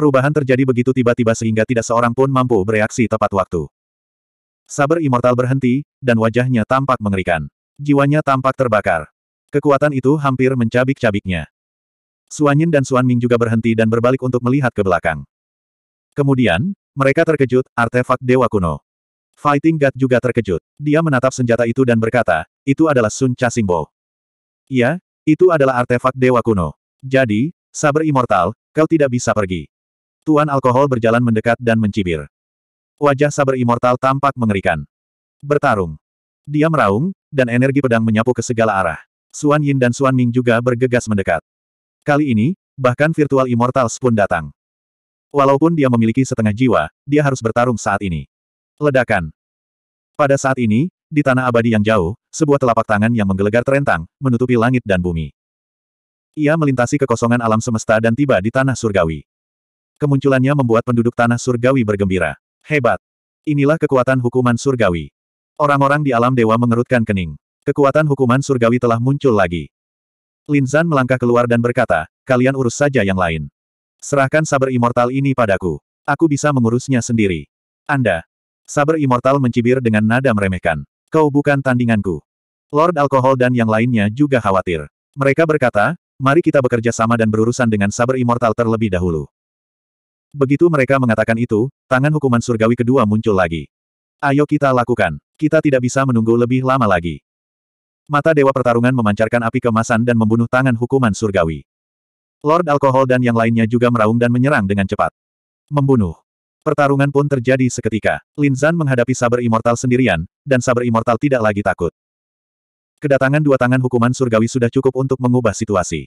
Perubahan terjadi begitu tiba-tiba sehingga tidak seorang pun mampu bereaksi tepat waktu. Saber immortal berhenti, dan wajahnya tampak mengerikan. Jiwanya tampak terbakar. Kekuatan itu hampir mencabik-cabiknya. Suanyin dan Suan Ming juga berhenti dan berbalik untuk melihat ke belakang. Kemudian, mereka terkejut, artefak Dewa Kuno. Fighting God juga terkejut. Dia menatap senjata itu dan berkata, itu adalah Sun Simbo. Ya, itu adalah artefak Dewa Kuno. Jadi, Saber Immortal, kau tidak bisa pergi. Tuan alkohol berjalan mendekat dan mencibir. Wajah saber immortal tampak mengerikan. Bertarung. Dia meraung, dan energi pedang menyapu ke segala arah. Suan Yin dan Suan Ming juga bergegas mendekat. Kali ini, bahkan virtual immortals pun datang. Walaupun dia memiliki setengah jiwa, dia harus bertarung saat ini. Ledakan. Pada saat ini, di tanah abadi yang jauh, sebuah telapak tangan yang menggelegar terentang, menutupi langit dan bumi. Ia melintasi kekosongan alam semesta dan tiba di tanah surgawi. Kemunculannya membuat penduduk tanah surgawi bergembira. Hebat! Inilah kekuatan hukuman surgawi. Orang-orang di alam dewa mengerutkan kening. Kekuatan hukuman surgawi telah muncul lagi. Linzan melangkah keluar dan berkata, kalian urus saja yang lain. Serahkan saber immortal ini padaku. Aku bisa mengurusnya sendiri. Anda. Saber immortal mencibir dengan nada meremehkan. Kau bukan tandinganku. Lord Alkohol dan yang lainnya juga khawatir. Mereka berkata, mari kita bekerja sama dan berurusan dengan saber immortal terlebih dahulu. Begitu mereka mengatakan itu, tangan hukuman surgawi kedua muncul lagi. Ayo kita lakukan. Kita tidak bisa menunggu lebih lama lagi. Mata Dewa Pertarungan memancarkan api kemasan dan membunuh tangan hukuman surgawi. Lord Alkohol dan yang lainnya juga meraung dan menyerang dengan cepat. Membunuh. Pertarungan pun terjadi seketika. Lin Zan menghadapi saber immortal sendirian, dan saber immortal tidak lagi takut. Kedatangan dua tangan hukuman surgawi sudah cukup untuk mengubah situasi.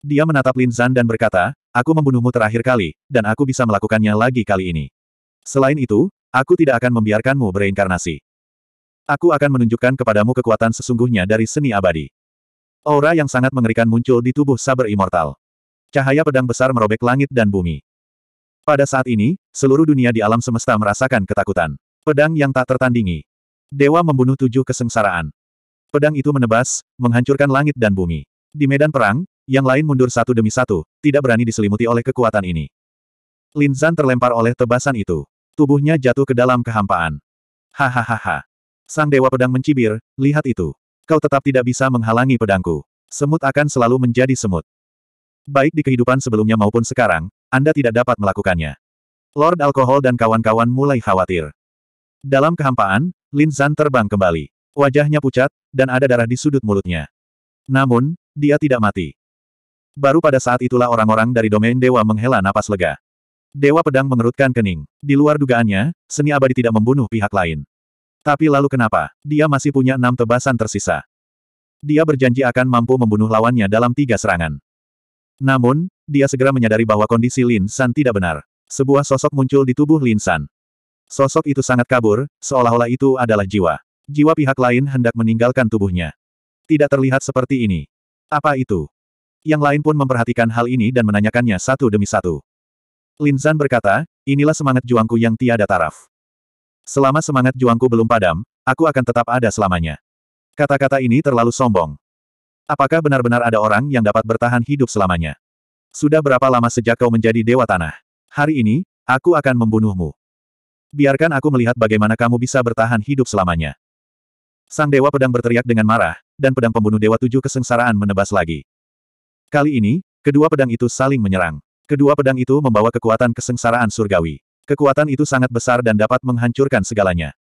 Dia menatap Lin Zan dan berkata, Aku membunuhmu terakhir kali, dan aku bisa melakukannya lagi kali ini. Selain itu, aku tidak akan membiarkanmu bereinkarnasi. Aku akan menunjukkan kepadamu kekuatan sesungguhnya dari seni abadi. Aura yang sangat mengerikan muncul di tubuh Saber Immortal. Cahaya pedang besar merobek langit dan bumi. Pada saat ini, seluruh dunia di alam semesta merasakan ketakutan. Pedang yang tak tertandingi. Dewa membunuh tujuh kesengsaraan. Pedang itu menebas, menghancurkan langit dan bumi. Di medan perang, yang lain mundur satu demi satu, tidak berani diselimuti oleh kekuatan ini. Lin Zan terlempar oleh tebasan itu. Tubuhnya jatuh ke dalam kehampaan. Hahaha. Sang Dewa Pedang mencibir, lihat itu. Kau tetap tidak bisa menghalangi pedangku. Semut akan selalu menjadi semut. Baik di kehidupan sebelumnya maupun sekarang, Anda tidak dapat melakukannya. Lord Alkohol dan kawan-kawan mulai khawatir. Dalam kehampaan, Lin Zan terbang kembali. Wajahnya pucat, dan ada darah di sudut mulutnya. Namun, dia tidak mati. Baru pada saat itulah orang-orang dari domain dewa menghela napas lega. Dewa pedang mengerutkan kening. Di luar dugaannya, seni abadi tidak membunuh pihak lain. Tapi lalu kenapa? Dia masih punya enam tebasan tersisa. Dia berjanji akan mampu membunuh lawannya dalam tiga serangan. Namun, dia segera menyadari bahwa kondisi Lin San tidak benar. Sebuah sosok muncul di tubuh Lin San. Sosok itu sangat kabur, seolah-olah itu adalah jiwa. Jiwa pihak lain hendak meninggalkan tubuhnya. Tidak terlihat seperti ini. Apa itu? Yang lain pun memperhatikan hal ini dan menanyakannya satu demi satu. Lin Zan berkata, inilah semangat juangku yang tiada taraf. Selama semangat juangku belum padam, aku akan tetap ada selamanya. Kata-kata ini terlalu sombong. Apakah benar-benar ada orang yang dapat bertahan hidup selamanya? Sudah berapa lama sejak kau menjadi dewa tanah? Hari ini, aku akan membunuhmu. Biarkan aku melihat bagaimana kamu bisa bertahan hidup selamanya. Sang dewa pedang berteriak dengan marah, dan pedang pembunuh dewa tujuh kesengsaraan menebas lagi. Kali ini, kedua pedang itu saling menyerang. Kedua pedang itu membawa kekuatan kesengsaraan surgawi. Kekuatan itu sangat besar dan dapat menghancurkan segalanya.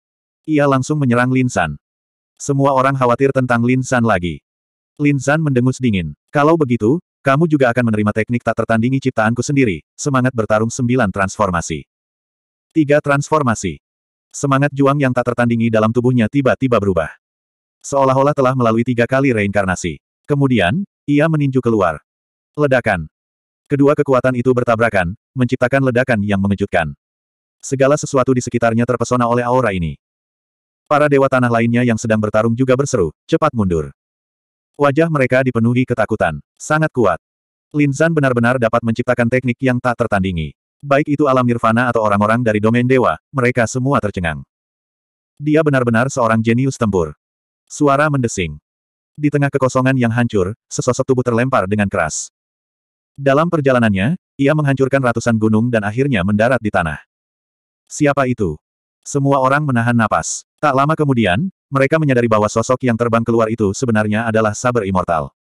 Ia langsung menyerang Lin San. Semua orang khawatir tentang Lin San lagi. Lin San mendengus dingin. Kalau begitu, kamu juga akan menerima teknik tak tertandingi ciptaanku sendiri, semangat bertarung sembilan transformasi. Tiga transformasi. Semangat juang yang tak tertandingi dalam tubuhnya tiba-tiba berubah. Seolah-olah telah melalui tiga kali reinkarnasi. Kemudian, ia meninju keluar. Ledakan. Kedua kekuatan itu bertabrakan, menciptakan ledakan yang mengejutkan. Segala sesuatu di sekitarnya terpesona oleh aura ini. Para dewa tanah lainnya yang sedang bertarung juga berseru, cepat mundur. Wajah mereka dipenuhi ketakutan. Sangat kuat. Lin Zhan benar-benar dapat menciptakan teknik yang tak tertandingi. Baik itu alam nirvana atau orang-orang dari domain dewa, mereka semua tercengang. Dia benar-benar seorang jenius tempur. Suara mendesing. Di tengah kekosongan yang hancur, sesosok tubuh terlempar dengan keras. Dalam perjalanannya, ia menghancurkan ratusan gunung dan akhirnya mendarat di tanah. Siapa itu? Semua orang menahan napas. Tak lama kemudian, mereka menyadari bahwa sosok yang terbang keluar itu sebenarnya adalah Saber Immortal.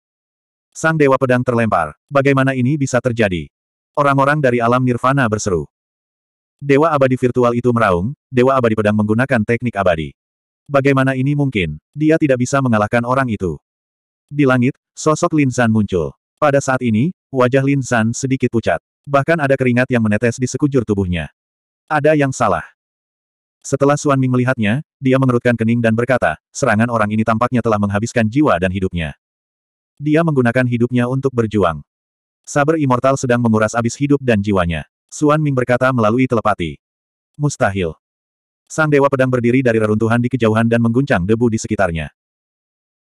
Sang Dewa Pedang terlempar. Bagaimana ini bisa terjadi? Orang-orang dari alam nirvana berseru. Dewa abadi virtual itu meraung, Dewa abadi pedang menggunakan teknik abadi. Bagaimana ini mungkin? Dia tidak bisa mengalahkan orang itu. Di langit, sosok Lin Zan muncul. Pada saat ini, wajah Lin Zan sedikit pucat. Bahkan ada keringat yang menetes di sekujur tubuhnya. Ada yang salah. Setelah Suan Ming melihatnya, dia mengerutkan kening dan berkata, serangan orang ini tampaknya telah menghabiskan jiwa dan hidupnya. Dia menggunakan hidupnya untuk berjuang. Saber Immortal sedang menguras abis hidup dan jiwanya. Suan Ming berkata melalui telepati. Mustahil. Sang Dewa Pedang berdiri dari reruntuhan di kejauhan dan mengguncang debu di sekitarnya.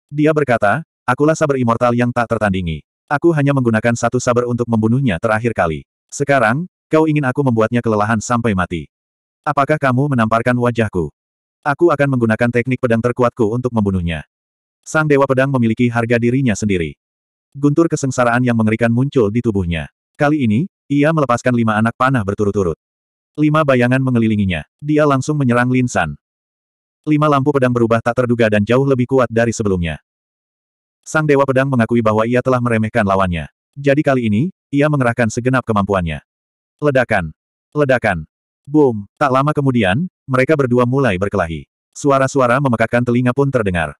Dia berkata, Akulah saber immortal yang tak tertandingi. Aku hanya menggunakan satu saber untuk membunuhnya terakhir kali. Sekarang, kau ingin aku membuatnya kelelahan sampai mati. Apakah kamu menamparkan wajahku? Aku akan menggunakan teknik pedang terkuatku untuk membunuhnya. Sang Dewa Pedang memiliki harga dirinya sendiri. Guntur kesengsaraan yang mengerikan muncul di tubuhnya. Kali ini, ia melepaskan lima anak panah berturut-turut. Lima bayangan mengelilinginya. Dia langsung menyerang Linsan. Lima lampu pedang berubah tak terduga dan jauh lebih kuat dari sebelumnya. Sang Dewa Pedang mengakui bahwa ia telah meremehkan lawannya. Jadi kali ini, ia mengerahkan segenap kemampuannya. Ledakan! Ledakan! Boom! Tak lama kemudian, mereka berdua mulai berkelahi. Suara-suara memekakkan telinga pun terdengar.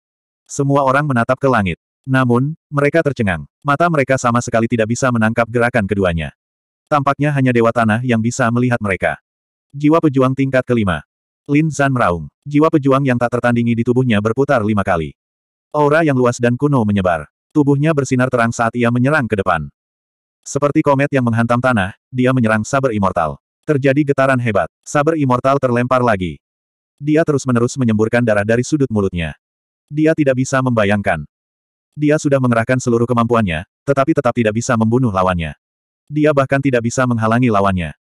Semua orang menatap ke langit. Namun, mereka tercengang. Mata mereka sama sekali tidak bisa menangkap gerakan keduanya. Tampaknya hanya Dewa Tanah yang bisa melihat mereka. Jiwa pejuang tingkat kelima. Lin Zan meraung. Jiwa pejuang yang tak tertandingi di tubuhnya berputar lima kali. Aura yang luas dan kuno menyebar. Tubuhnya bersinar terang saat ia menyerang ke depan. Seperti komet yang menghantam tanah, dia menyerang Saber Immortal. Terjadi getaran hebat. Saber Immortal terlempar lagi. Dia terus-menerus menyemburkan darah dari sudut mulutnya. Dia tidak bisa membayangkan. Dia sudah mengerahkan seluruh kemampuannya, tetapi tetap tidak bisa membunuh lawannya. Dia bahkan tidak bisa menghalangi lawannya.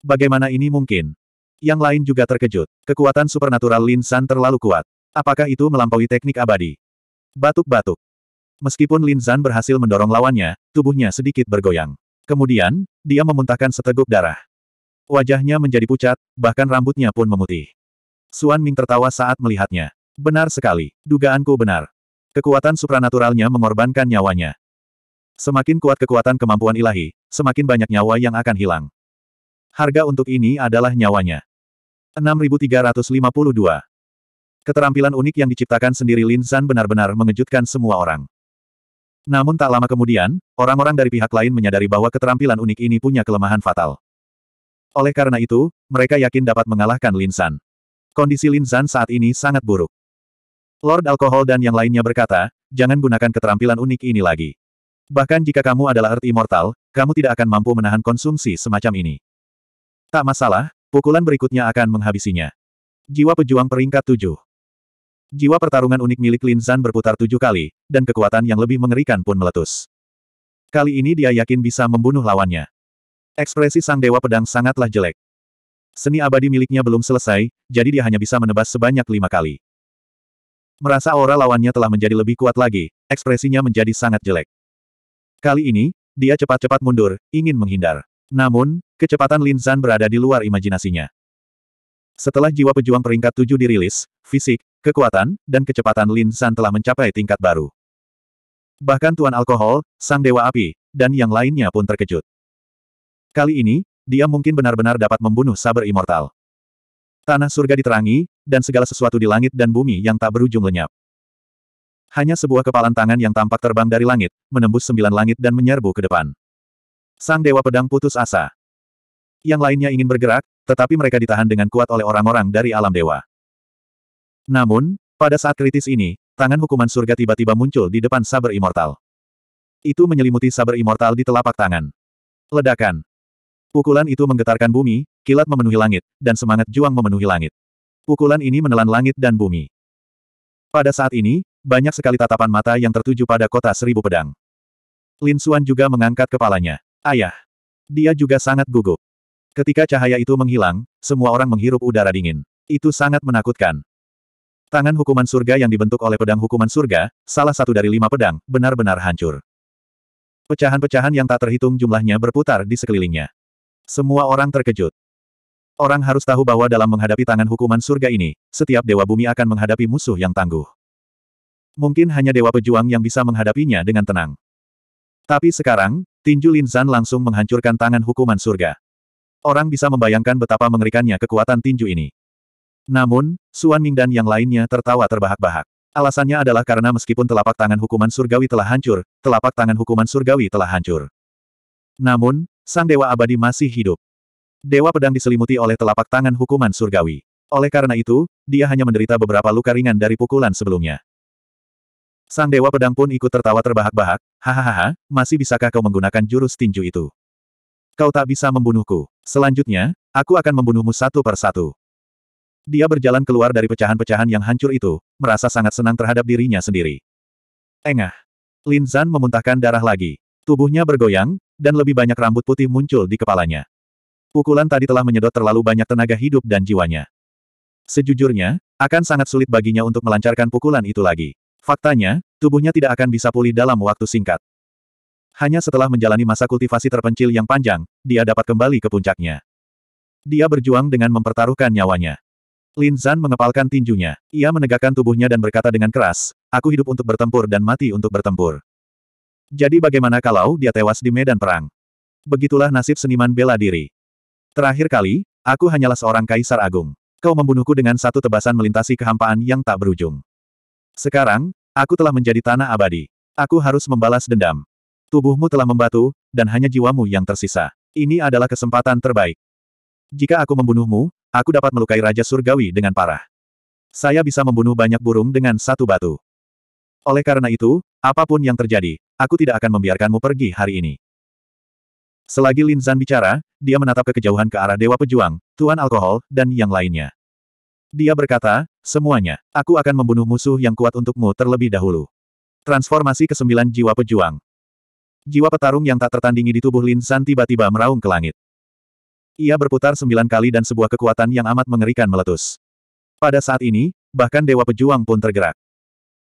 Bagaimana ini mungkin? Yang lain juga terkejut. Kekuatan supernatural Lin San terlalu kuat. Apakah itu melampaui teknik abadi? Batuk-batuk. Meskipun Lin Zan berhasil mendorong lawannya, tubuhnya sedikit bergoyang. Kemudian, dia memuntahkan seteguk darah. Wajahnya menjadi pucat, bahkan rambutnya pun memutih. Suan Ming tertawa saat melihatnya. Benar sekali, dugaanku benar. Kekuatan supranaturalnya mengorbankan nyawanya. Semakin kuat kekuatan kemampuan ilahi, semakin banyak nyawa yang akan hilang. Harga untuk ini adalah nyawanya. 6352. Keterampilan unik yang diciptakan sendiri Lin San benar-benar mengejutkan semua orang. Namun tak lama kemudian, orang-orang dari pihak lain menyadari bahwa keterampilan unik ini punya kelemahan fatal. Oleh karena itu, mereka yakin dapat mengalahkan Lin San. Kondisi Lin San saat ini sangat buruk. Lord Alkohol dan yang lainnya berkata, jangan gunakan keterampilan unik ini lagi. Bahkan jika kamu adalah Earth Immortal, kamu tidak akan mampu menahan konsumsi semacam ini. Tak masalah, pukulan berikutnya akan menghabisinya. Jiwa pejuang peringkat 7 Jiwa pertarungan unik milik Lin Zan berputar tujuh kali, dan kekuatan yang lebih mengerikan pun meletus. Kali ini dia yakin bisa membunuh lawannya. Ekspresi sang dewa pedang sangatlah jelek. Seni abadi miliknya belum selesai, jadi dia hanya bisa menebas sebanyak lima kali. Merasa aura lawannya telah menjadi lebih kuat lagi, ekspresinya menjadi sangat jelek. Kali ini, dia cepat-cepat mundur, ingin menghindar. Namun, kecepatan Lin Zan berada di luar imajinasinya. Setelah jiwa pejuang peringkat tujuh dirilis, fisik, Kekuatan, dan kecepatan Lin San telah mencapai tingkat baru. Bahkan Tuan Alkohol, Sang Dewa Api, dan yang lainnya pun terkejut. Kali ini, dia mungkin benar-benar dapat membunuh saber immortal. Tanah surga diterangi, dan segala sesuatu di langit dan bumi yang tak berujung lenyap. Hanya sebuah kepalan tangan yang tampak terbang dari langit, menembus sembilan langit dan menyerbu ke depan. Sang Dewa Pedang putus asa. Yang lainnya ingin bergerak, tetapi mereka ditahan dengan kuat oleh orang-orang dari alam dewa. Namun, pada saat kritis ini, tangan hukuman surga tiba-tiba muncul di depan saber immortal. Itu menyelimuti saber immortal di telapak tangan. Ledakan. Pukulan itu menggetarkan bumi, kilat memenuhi langit, dan semangat juang memenuhi langit. Pukulan ini menelan langit dan bumi. Pada saat ini, banyak sekali tatapan mata yang tertuju pada kota seribu pedang. Lin Xuan juga mengangkat kepalanya. Ayah. Dia juga sangat gugup. Ketika cahaya itu menghilang, semua orang menghirup udara dingin. Itu sangat menakutkan. Tangan hukuman surga yang dibentuk oleh pedang hukuman surga, salah satu dari lima pedang, benar-benar hancur. Pecahan-pecahan yang tak terhitung jumlahnya berputar di sekelilingnya. Semua orang terkejut. Orang harus tahu bahwa dalam menghadapi tangan hukuman surga ini, setiap dewa bumi akan menghadapi musuh yang tangguh. Mungkin hanya dewa pejuang yang bisa menghadapinya dengan tenang. Tapi sekarang, tinju Linzan langsung menghancurkan tangan hukuman surga. Orang bisa membayangkan betapa mengerikannya kekuatan tinju ini. Namun, Suan Ming dan yang lainnya tertawa terbahak-bahak. Alasannya adalah karena meskipun telapak tangan hukuman surgawi telah hancur, telapak tangan hukuman surgawi telah hancur. Namun, sang dewa abadi masih hidup. Dewa pedang diselimuti oleh telapak tangan hukuman surgawi. Oleh karena itu, dia hanya menderita beberapa luka ringan dari pukulan sebelumnya. Sang dewa pedang pun ikut tertawa terbahak-bahak, hahaha, masih bisakah kau menggunakan jurus tinju itu? Kau tak bisa membunuhku. Selanjutnya, aku akan membunuhmu satu per satu. Dia berjalan keluar dari pecahan-pecahan yang hancur itu, merasa sangat senang terhadap dirinya sendiri. Engah. Lin Zan memuntahkan darah lagi. Tubuhnya bergoyang, dan lebih banyak rambut putih muncul di kepalanya. Pukulan tadi telah menyedot terlalu banyak tenaga hidup dan jiwanya. Sejujurnya, akan sangat sulit baginya untuk melancarkan pukulan itu lagi. Faktanya, tubuhnya tidak akan bisa pulih dalam waktu singkat. Hanya setelah menjalani masa kultivasi terpencil yang panjang, dia dapat kembali ke puncaknya. Dia berjuang dengan mempertaruhkan nyawanya. Lin Zan mengepalkan tinjunya. Ia menegakkan tubuhnya dan berkata dengan keras, aku hidup untuk bertempur dan mati untuk bertempur. Jadi bagaimana kalau dia tewas di medan perang? Begitulah nasib seniman bela diri. Terakhir kali, aku hanyalah seorang kaisar agung. Kau membunuhku dengan satu tebasan melintasi kehampaan yang tak berujung. Sekarang, aku telah menjadi tanah abadi. Aku harus membalas dendam. Tubuhmu telah membatu, dan hanya jiwamu yang tersisa. Ini adalah kesempatan terbaik. Jika aku membunuhmu, aku dapat melukai Raja Surgawi dengan parah. Saya bisa membunuh banyak burung dengan satu batu. Oleh karena itu, apapun yang terjadi, aku tidak akan membiarkanmu pergi hari ini. Selagi Lin Zan bicara, dia menatap ke kejauhan ke arah Dewa Pejuang, Tuan Alkohol, dan yang lainnya. Dia berkata, semuanya, aku akan membunuh musuh yang kuat untukmu terlebih dahulu. Transformasi ke sembilan jiwa pejuang. Jiwa petarung yang tak tertandingi di tubuh Lin San tiba-tiba meraung ke langit. Ia berputar sembilan kali dan sebuah kekuatan yang amat mengerikan meletus. Pada saat ini, bahkan Dewa Pejuang pun tergerak.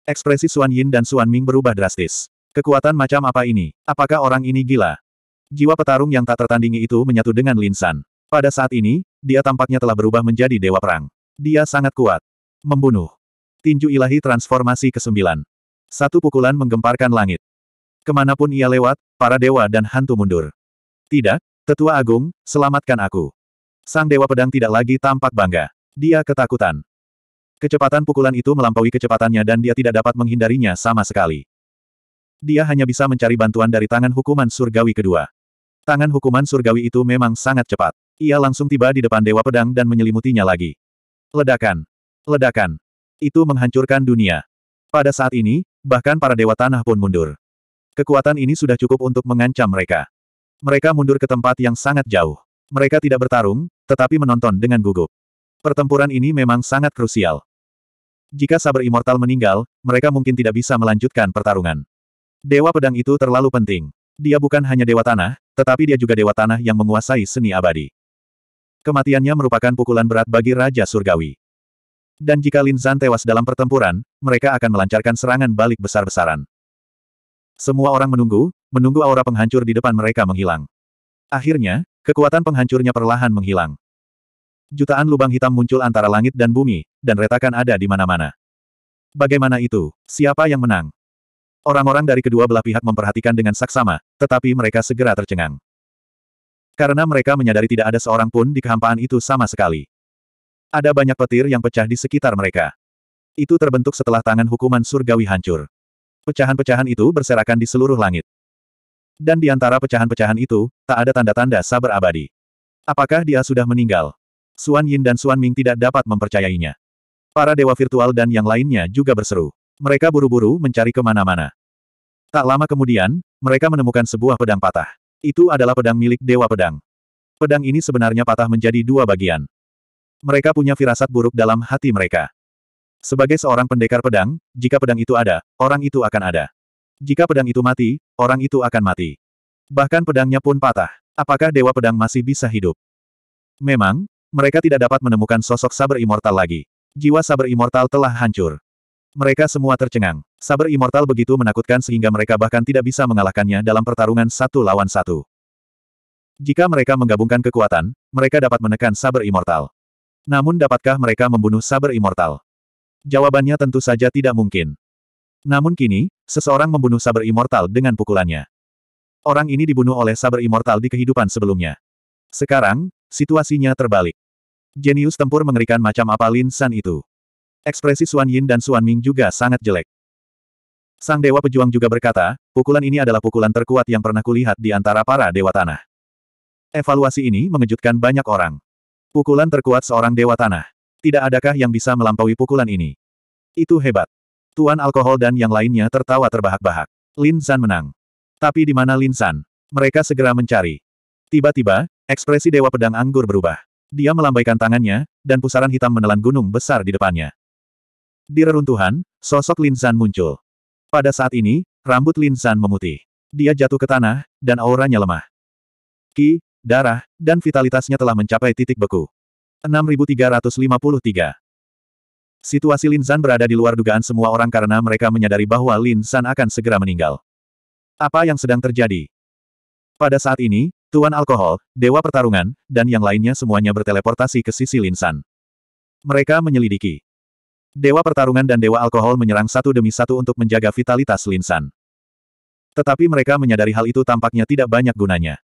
Ekspresi Suan Yin dan Suan Ming berubah drastis. Kekuatan macam apa ini? Apakah orang ini gila? Jiwa petarung yang tak tertandingi itu menyatu dengan Lin San. Pada saat ini, dia tampaknya telah berubah menjadi Dewa Perang. Dia sangat kuat. Membunuh. Tinju ilahi transformasi ke sembilan. Satu pukulan menggemparkan langit. Kemanapun ia lewat, para dewa dan hantu mundur. Tidak, Tetua Agung, selamatkan aku. Sang Dewa Pedang tidak lagi tampak bangga. Dia ketakutan. Kecepatan pukulan itu melampaui kecepatannya dan dia tidak dapat menghindarinya sama sekali. Dia hanya bisa mencari bantuan dari tangan hukuman surgawi kedua. Tangan hukuman surgawi itu memang sangat cepat. Ia langsung tiba di depan Dewa Pedang dan menyelimutinya lagi. Ledakan. Ledakan. Itu menghancurkan dunia. Pada saat ini, bahkan para dewa tanah pun mundur. Kekuatan ini sudah cukup untuk mengancam mereka. Mereka mundur ke tempat yang sangat jauh. Mereka tidak bertarung, tetapi menonton dengan gugup. Pertempuran ini memang sangat krusial. Jika Saber Immortal meninggal, mereka mungkin tidak bisa melanjutkan pertarungan. Dewa pedang itu terlalu penting. Dia bukan hanya dewa tanah, tetapi dia juga dewa tanah yang menguasai seni abadi. Kematiannya merupakan pukulan berat bagi Raja Surgawi. Dan jika Lin Zan tewas dalam pertempuran, mereka akan melancarkan serangan balik besar-besaran. Semua orang menunggu, menunggu aura penghancur di depan mereka menghilang. Akhirnya, kekuatan penghancurnya perlahan menghilang. Jutaan lubang hitam muncul antara langit dan bumi, dan retakan ada di mana-mana. Bagaimana itu? Siapa yang menang? Orang-orang dari kedua belah pihak memperhatikan dengan saksama, tetapi mereka segera tercengang. Karena mereka menyadari tidak ada seorang pun di kehampaan itu sama sekali. Ada banyak petir yang pecah di sekitar mereka. Itu terbentuk setelah tangan hukuman surgawi hancur. Pecahan-pecahan itu berserakan di seluruh langit. Dan di antara pecahan-pecahan itu, tak ada tanda-tanda sabar abadi. Apakah dia sudah meninggal? Suan Yin dan Suan Ming tidak dapat mempercayainya. Para dewa virtual dan yang lainnya juga berseru. Mereka buru-buru mencari kemana-mana. Tak lama kemudian, mereka menemukan sebuah pedang patah. Itu adalah pedang milik Dewa Pedang. Pedang ini sebenarnya patah menjadi dua bagian. Mereka punya firasat buruk dalam hati mereka. Sebagai seorang pendekar pedang, jika pedang itu ada, orang itu akan ada. Jika pedang itu mati, orang itu akan mati. Bahkan pedangnya pun patah. Apakah Dewa Pedang masih bisa hidup? Memang, mereka tidak dapat menemukan sosok Saber Immortal lagi. Jiwa Saber Immortal telah hancur. Mereka semua tercengang. Saber Immortal begitu menakutkan sehingga mereka bahkan tidak bisa mengalahkannya dalam pertarungan satu lawan satu. Jika mereka menggabungkan kekuatan, mereka dapat menekan Saber Immortal. Namun dapatkah mereka membunuh Saber Immortal? Jawabannya tentu saja tidak mungkin. Namun kini, seseorang membunuh saber immortal dengan pukulannya. Orang ini dibunuh oleh saber immortal di kehidupan sebelumnya. Sekarang, situasinya terbalik. Jenius tempur mengerikan macam apa Lin San itu. Ekspresi Suan Yin dan Suan Ming juga sangat jelek. Sang Dewa Pejuang juga berkata, pukulan ini adalah pukulan terkuat yang pernah kulihat di antara para Dewa Tanah. Evaluasi ini mengejutkan banyak orang. Pukulan terkuat seorang Dewa Tanah. Tidak adakah yang bisa melampaui pukulan ini? Itu hebat. Tuan Alkohol dan yang lainnya tertawa terbahak-bahak. Lin San menang. Tapi di mana Lin San? Mereka segera mencari. Tiba-tiba, ekspresi Dewa Pedang Anggur berubah. Dia melambaikan tangannya, dan pusaran hitam menelan gunung besar di depannya. Di reruntuhan, sosok Lin San muncul. Pada saat ini, rambut Lin San memutih. Dia jatuh ke tanah, dan auranya lemah. Ki, darah, dan vitalitasnya telah mencapai titik beku. 6353 Situasi Lin San berada di luar dugaan semua orang karena mereka menyadari bahwa Lin San akan segera meninggal. Apa yang sedang terjadi? Pada saat ini, Tuan Alkohol, Dewa Pertarungan, dan yang lainnya semuanya berteleportasi ke sisi Lin San. Mereka menyelidiki. Dewa Pertarungan dan Dewa Alkohol menyerang satu demi satu untuk menjaga vitalitas Lin San. Tetapi mereka menyadari hal itu tampaknya tidak banyak gunanya.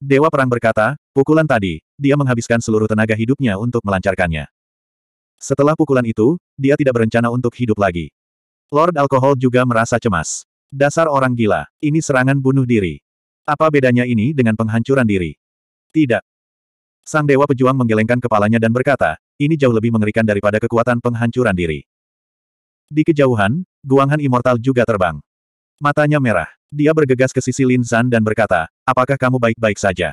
Dewa Perang berkata, pukulan tadi, dia menghabiskan seluruh tenaga hidupnya untuk melancarkannya. Setelah pukulan itu, dia tidak berencana untuk hidup lagi. Lord Alkohol juga merasa cemas. Dasar orang gila, ini serangan bunuh diri. Apa bedanya ini dengan penghancuran diri? Tidak. Sang Dewa Pejuang menggelengkan kepalanya dan berkata, ini jauh lebih mengerikan daripada kekuatan penghancuran diri. Di kejauhan, Guanghan Immortal juga terbang. Matanya merah. Dia bergegas ke sisi Lin Zan dan berkata, apakah kamu baik-baik saja?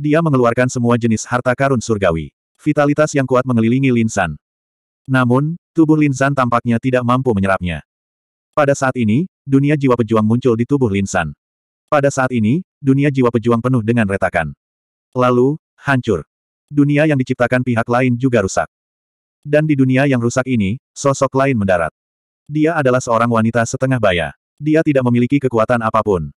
Dia mengeluarkan semua jenis harta karun surgawi. Vitalitas yang kuat mengelilingi Linsan. Namun, tubuh Linsan tampaknya tidak mampu menyerapnya. Pada saat ini, dunia jiwa pejuang muncul di tubuh Linsan. Pada saat ini, dunia jiwa pejuang penuh dengan retakan. Lalu, hancur. Dunia yang diciptakan pihak lain juga rusak. Dan di dunia yang rusak ini, sosok lain mendarat. Dia adalah seorang wanita setengah baya. Dia tidak memiliki kekuatan apapun.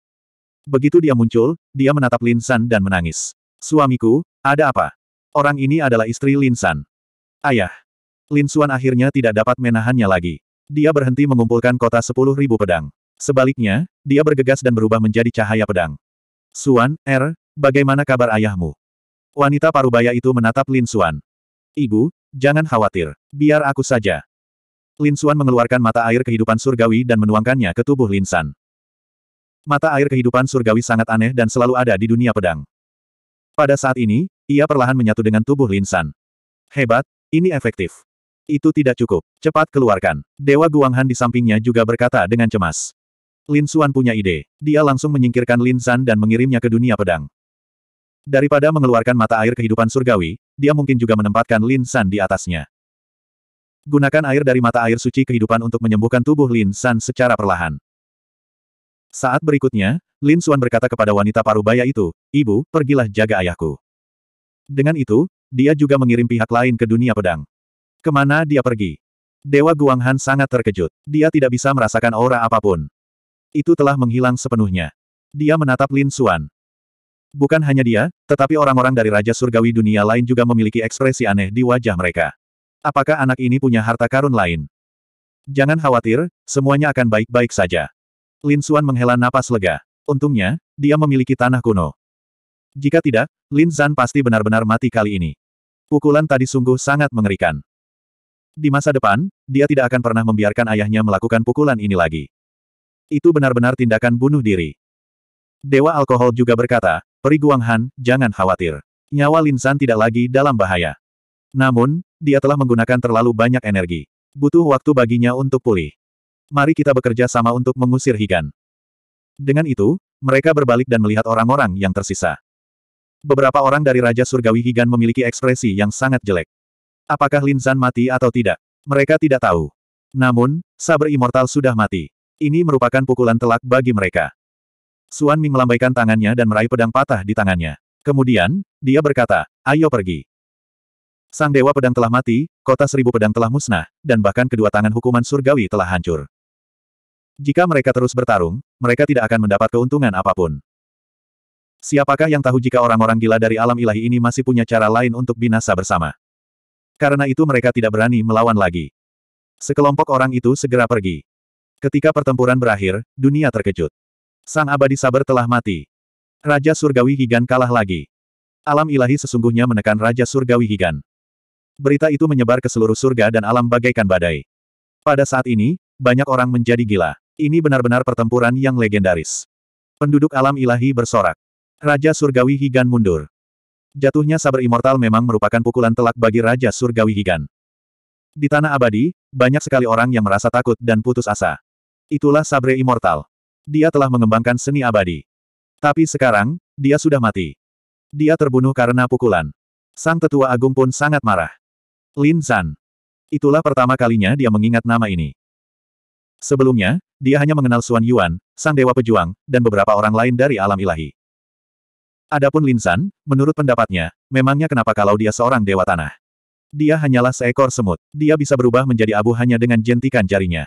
Begitu dia muncul, dia menatap Linsan dan menangis. Suamiku, ada apa? Orang ini adalah istri Lin San. Ayah. Lin Suan akhirnya tidak dapat menahannya lagi. Dia berhenti mengumpulkan kota sepuluh ribu pedang. Sebaliknya, dia bergegas dan berubah menjadi cahaya pedang. Suan, Er, bagaimana kabar ayahmu? Wanita parubaya itu menatap Lin Suan. Ibu, jangan khawatir. Biar aku saja. Lin Suan mengeluarkan mata air kehidupan surgawi dan menuangkannya ke tubuh Lin San. Mata air kehidupan surgawi sangat aneh dan selalu ada di dunia pedang. Pada saat ini, ia perlahan menyatu dengan tubuh Linsan. Hebat, ini efektif. Itu tidak cukup. Cepat keluarkan. Dewa Guanghan di sampingnya juga berkata dengan cemas. Lin Suan punya ide. Dia langsung menyingkirkan Lin San dan mengirimnya ke dunia pedang. Daripada mengeluarkan mata air kehidupan surgawi, dia mungkin juga menempatkan Lin San di atasnya. Gunakan air dari mata air suci kehidupan untuk menyembuhkan tubuh Lin San secara perlahan. Saat berikutnya, Lin Suan berkata kepada wanita parubaya itu, Ibu, pergilah jaga ayahku. Dengan itu, dia juga mengirim pihak lain ke dunia pedang. Kemana dia pergi? Dewa Guanghan sangat terkejut. Dia tidak bisa merasakan aura apapun. Itu telah menghilang sepenuhnya. Dia menatap Lin Xuan. Bukan hanya dia, tetapi orang-orang dari Raja Surgawi dunia lain juga memiliki ekspresi aneh di wajah mereka. Apakah anak ini punya harta karun lain? Jangan khawatir, semuanya akan baik-baik saja. Lin Xuan menghela napas lega. Untungnya, dia memiliki tanah kuno. Jika tidak, Lin Zan pasti benar-benar mati kali ini. Pukulan tadi sungguh sangat mengerikan. Di masa depan, dia tidak akan pernah membiarkan ayahnya melakukan pukulan ini lagi. Itu benar-benar tindakan bunuh diri. Dewa Alkohol juga berkata, Peri Han, jangan khawatir. Nyawa Lin Zan tidak lagi dalam bahaya. Namun, dia telah menggunakan terlalu banyak energi. Butuh waktu baginya untuk pulih. Mari kita bekerja sama untuk mengusir Higan. Dengan itu, mereka berbalik dan melihat orang-orang yang tersisa. Beberapa orang dari Raja Surgawi Higan memiliki ekspresi yang sangat jelek. Apakah Lin Zan mati atau tidak? Mereka tidak tahu. Namun, Saber Immortal sudah mati. Ini merupakan pukulan telak bagi mereka. Suan Ming melambaikan tangannya dan meraih pedang patah di tangannya. Kemudian, dia berkata, ayo pergi. Sang Dewa Pedang telah mati, kota seribu pedang telah musnah, dan bahkan kedua tangan hukuman surgawi telah hancur. Jika mereka terus bertarung, mereka tidak akan mendapat keuntungan apapun. Siapakah yang tahu jika orang-orang gila dari alam ilahi ini masih punya cara lain untuk binasa bersama? Karena itu mereka tidak berani melawan lagi. Sekelompok orang itu segera pergi. Ketika pertempuran berakhir, dunia terkejut. Sang abadi sabar telah mati. Raja Surgawi Higan kalah lagi. Alam ilahi sesungguhnya menekan Raja Surgawi Higan. Berita itu menyebar ke seluruh surga dan alam bagaikan badai. Pada saat ini, banyak orang menjadi gila. Ini benar-benar pertempuran yang legendaris. Penduduk alam ilahi bersorak. Raja Surgawi Higan mundur. Jatuhnya saber immortal memang merupakan pukulan telak bagi Raja Surgawi Higan. Di Tanah Abadi, banyak sekali orang yang merasa takut dan putus asa. Itulah sabre immortal. Dia telah mengembangkan seni abadi. Tapi sekarang, dia sudah mati. Dia terbunuh karena pukulan. Sang tetua agung pun sangat marah. Lin Zan. Itulah pertama kalinya dia mengingat nama ini. Sebelumnya, dia hanya mengenal Suan Yuan, sang dewa pejuang, dan beberapa orang lain dari alam ilahi. Adapun Linsan, menurut pendapatnya, memangnya kenapa kalau dia seorang dewa tanah? Dia hanyalah seekor semut. Dia bisa berubah menjadi abu hanya dengan jentikan jarinya.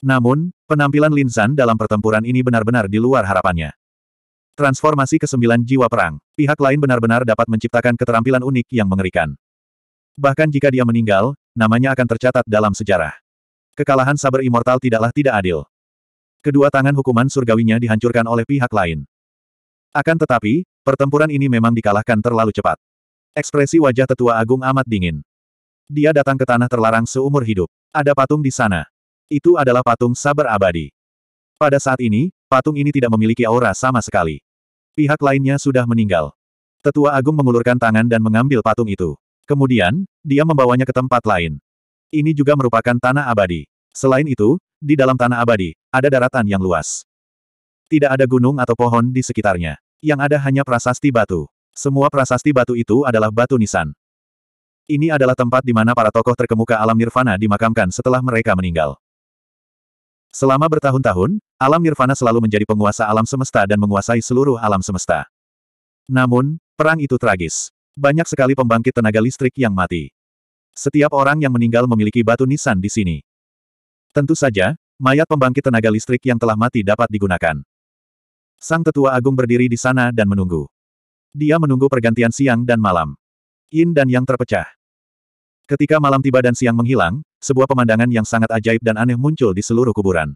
Namun, penampilan Linsan dalam pertempuran ini benar-benar di luar harapannya. Transformasi ke-9 jiwa perang. Pihak lain benar-benar dapat menciptakan keterampilan unik yang mengerikan. Bahkan jika dia meninggal, namanya akan tercatat dalam sejarah. Kekalahan saber immortal tidaklah tidak adil. Kedua tangan hukuman surgawinya dihancurkan oleh pihak lain. Akan tetapi, pertempuran ini memang dikalahkan terlalu cepat. Ekspresi wajah tetua agung amat dingin. Dia datang ke tanah terlarang seumur hidup. Ada patung di sana. Itu adalah patung sabar abadi. Pada saat ini, patung ini tidak memiliki aura sama sekali. Pihak lainnya sudah meninggal. Tetua agung mengulurkan tangan dan mengambil patung itu. Kemudian, dia membawanya ke tempat lain. Ini juga merupakan tanah abadi. Selain itu, di dalam tanah abadi, ada daratan yang luas. Tidak ada gunung atau pohon di sekitarnya yang ada hanya prasasti batu. Semua prasasti batu itu adalah batu nisan. Ini adalah tempat di mana para tokoh terkemuka alam nirvana dimakamkan setelah mereka meninggal. Selama bertahun-tahun, alam nirvana selalu menjadi penguasa alam semesta dan menguasai seluruh alam semesta. Namun, perang itu tragis. Banyak sekali pembangkit tenaga listrik yang mati. Setiap orang yang meninggal memiliki batu nisan di sini. Tentu saja, mayat pembangkit tenaga listrik yang telah mati dapat digunakan. Sang tetua agung berdiri di sana dan menunggu. Dia menunggu pergantian siang dan malam. Yin dan yang terpecah. Ketika malam tiba dan siang menghilang, sebuah pemandangan yang sangat ajaib dan aneh muncul di seluruh kuburan.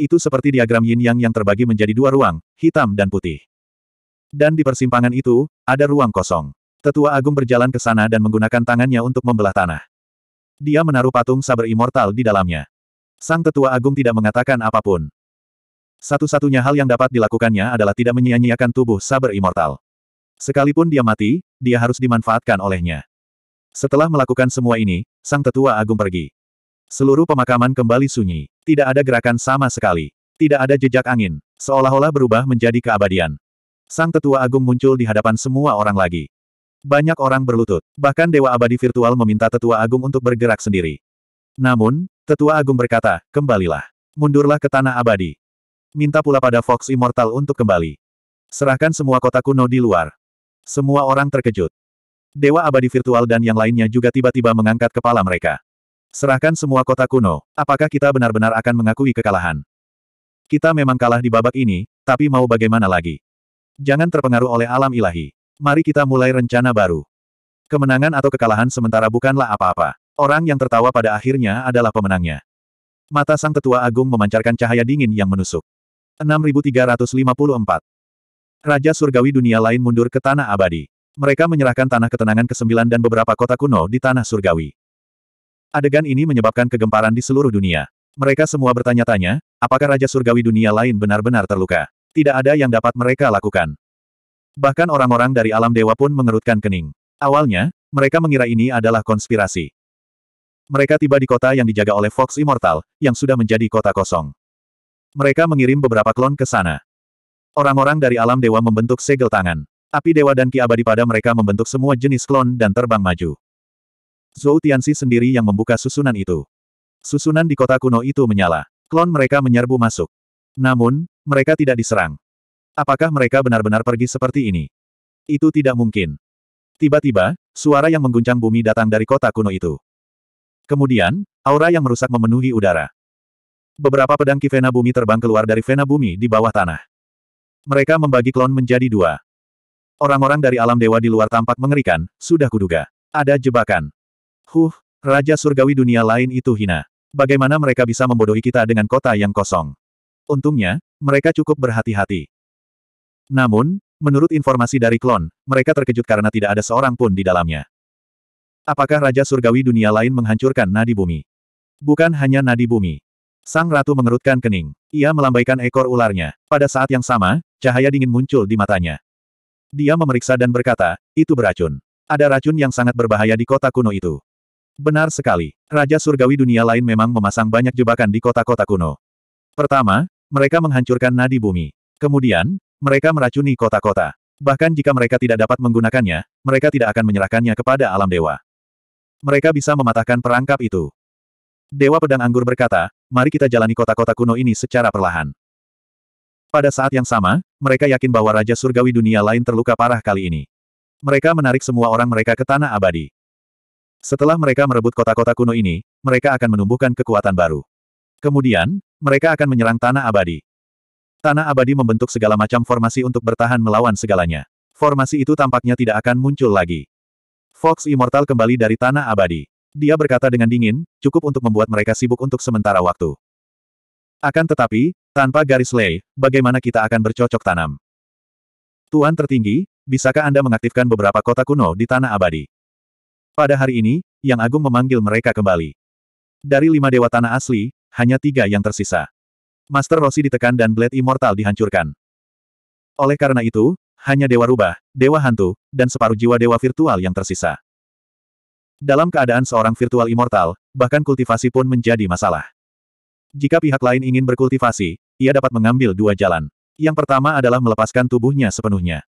Itu seperti diagram yin yang yang terbagi menjadi dua ruang, hitam dan putih. Dan di persimpangan itu, ada ruang kosong. Tetua Agung berjalan ke sana dan menggunakan tangannya untuk membelah tanah. Dia menaruh patung saber immortal di dalamnya. Sang Tetua Agung tidak mengatakan apapun. Satu-satunya hal yang dapat dilakukannya adalah tidak menyia-nyiakan tubuh saber immortal. Sekalipun dia mati, dia harus dimanfaatkan olehnya. Setelah melakukan semua ini, sang tetua agung pergi. Seluruh pemakaman kembali sunyi. Tidak ada gerakan sama sekali. Tidak ada jejak angin. Seolah-olah berubah menjadi keabadian. Sang tetua agung muncul di hadapan semua orang lagi. Banyak orang berlutut. Bahkan Dewa Abadi Virtual meminta tetua agung untuk bergerak sendiri. Namun, tetua agung berkata, kembalilah. Mundurlah ke tanah abadi. Minta pula pada Fox Immortal untuk kembali. Serahkan semua kota kuno di luar. Semua orang terkejut. Dewa abadi virtual dan yang lainnya juga tiba-tiba mengangkat kepala mereka. Serahkan semua kota kuno, apakah kita benar-benar akan mengakui kekalahan? Kita memang kalah di babak ini, tapi mau bagaimana lagi? Jangan terpengaruh oleh alam ilahi. Mari kita mulai rencana baru. Kemenangan atau kekalahan sementara bukanlah apa-apa. Orang yang tertawa pada akhirnya adalah pemenangnya. Mata sang tetua agung memancarkan cahaya dingin yang menusuk. 6354. Raja Surgawi dunia lain mundur ke tanah abadi. Mereka menyerahkan tanah ketenangan ke-9 dan beberapa kota kuno di tanah surgawi. Adegan ini menyebabkan kegemparan di seluruh dunia. Mereka semua bertanya-tanya, apakah Raja Surgawi dunia lain benar-benar terluka. Tidak ada yang dapat mereka lakukan. Bahkan orang-orang dari alam dewa pun mengerutkan kening. Awalnya, mereka mengira ini adalah konspirasi. Mereka tiba di kota yang dijaga oleh Fox Immortal, yang sudah menjadi kota kosong. Mereka mengirim beberapa klon ke sana. Orang-orang dari alam dewa membentuk segel tangan. Api dewa dan ki abadi pada mereka membentuk semua jenis klon dan terbang maju. Zhou Tianxi sendiri yang membuka susunan itu. Susunan di kota kuno itu menyala. Klon mereka menyerbu masuk. Namun, mereka tidak diserang. Apakah mereka benar-benar pergi seperti ini? Itu tidak mungkin. Tiba-tiba, suara yang mengguncang bumi datang dari kota kuno itu. Kemudian, aura yang merusak memenuhi udara. Beberapa pedang kivena bumi terbang keluar dari vena bumi di bawah tanah. Mereka membagi klon menjadi dua. Orang-orang dari alam dewa di luar tampak mengerikan, sudah kuduga. Ada jebakan. Huh, Raja Surgawi dunia lain itu hina. Bagaimana mereka bisa membodohi kita dengan kota yang kosong? Untungnya, mereka cukup berhati-hati. Namun, menurut informasi dari klon, mereka terkejut karena tidak ada seorang pun di dalamnya. Apakah Raja Surgawi dunia lain menghancurkan nadi bumi? Bukan hanya nadi bumi. Sang ratu mengerutkan kening. Ia melambaikan ekor ularnya. Pada saat yang sama, cahaya dingin muncul di matanya. Dia memeriksa dan berkata, itu beracun. Ada racun yang sangat berbahaya di kota kuno itu. Benar sekali. Raja surgawi dunia lain memang memasang banyak jebakan di kota-kota kuno. Pertama, mereka menghancurkan nadi bumi. Kemudian, mereka meracuni kota-kota. Bahkan jika mereka tidak dapat menggunakannya, mereka tidak akan menyerahkannya kepada alam dewa. Mereka bisa mematahkan perangkap itu. Dewa Pedang Anggur berkata, mari kita jalani kota-kota kuno ini secara perlahan. Pada saat yang sama, mereka yakin bahwa Raja Surgawi dunia lain terluka parah kali ini. Mereka menarik semua orang mereka ke tanah abadi. Setelah mereka merebut kota-kota kuno ini, mereka akan menumbuhkan kekuatan baru. Kemudian, mereka akan menyerang tanah abadi. Tanah abadi membentuk segala macam formasi untuk bertahan melawan segalanya. Formasi itu tampaknya tidak akan muncul lagi. Fox Immortal kembali dari tanah abadi. Dia berkata dengan dingin, cukup untuk membuat mereka sibuk untuk sementara waktu. Akan tetapi, tanpa garis lay, bagaimana kita akan bercocok tanam? Tuan tertinggi, bisakah Anda mengaktifkan beberapa kota kuno di Tanah Abadi? Pada hari ini, Yang Agung memanggil mereka kembali. Dari lima dewa tanah asli, hanya tiga yang tersisa. Master Rossi ditekan dan Blade Immortal dihancurkan. Oleh karena itu, hanya Dewa Rubah, Dewa Hantu, dan separuh jiwa Dewa Virtual yang tersisa. Dalam keadaan seorang virtual immortal, bahkan kultivasi pun menjadi masalah. Jika pihak lain ingin berkultivasi, ia dapat mengambil dua jalan. Yang pertama adalah melepaskan tubuhnya sepenuhnya.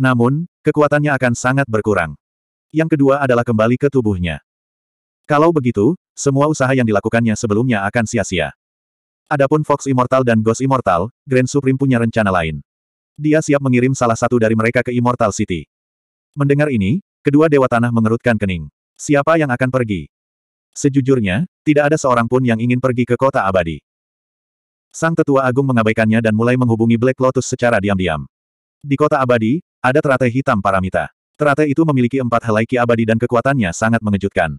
Namun, kekuatannya akan sangat berkurang. Yang kedua adalah kembali ke tubuhnya. Kalau begitu, semua usaha yang dilakukannya sebelumnya akan sia-sia. Adapun Fox Immortal dan Ghost Immortal, Grand Supreme punya rencana lain. Dia siap mengirim salah satu dari mereka ke Immortal City. Mendengar ini, kedua dewa tanah mengerutkan kening. Siapa yang akan pergi? Sejujurnya, tidak ada seorang pun yang ingin pergi ke kota abadi. Sang tetua agung mengabaikannya dan mulai menghubungi Black Lotus secara diam-diam. Di kota abadi, ada teratai hitam paramita. Teratai itu memiliki empat helai ki abadi dan kekuatannya sangat mengejutkan.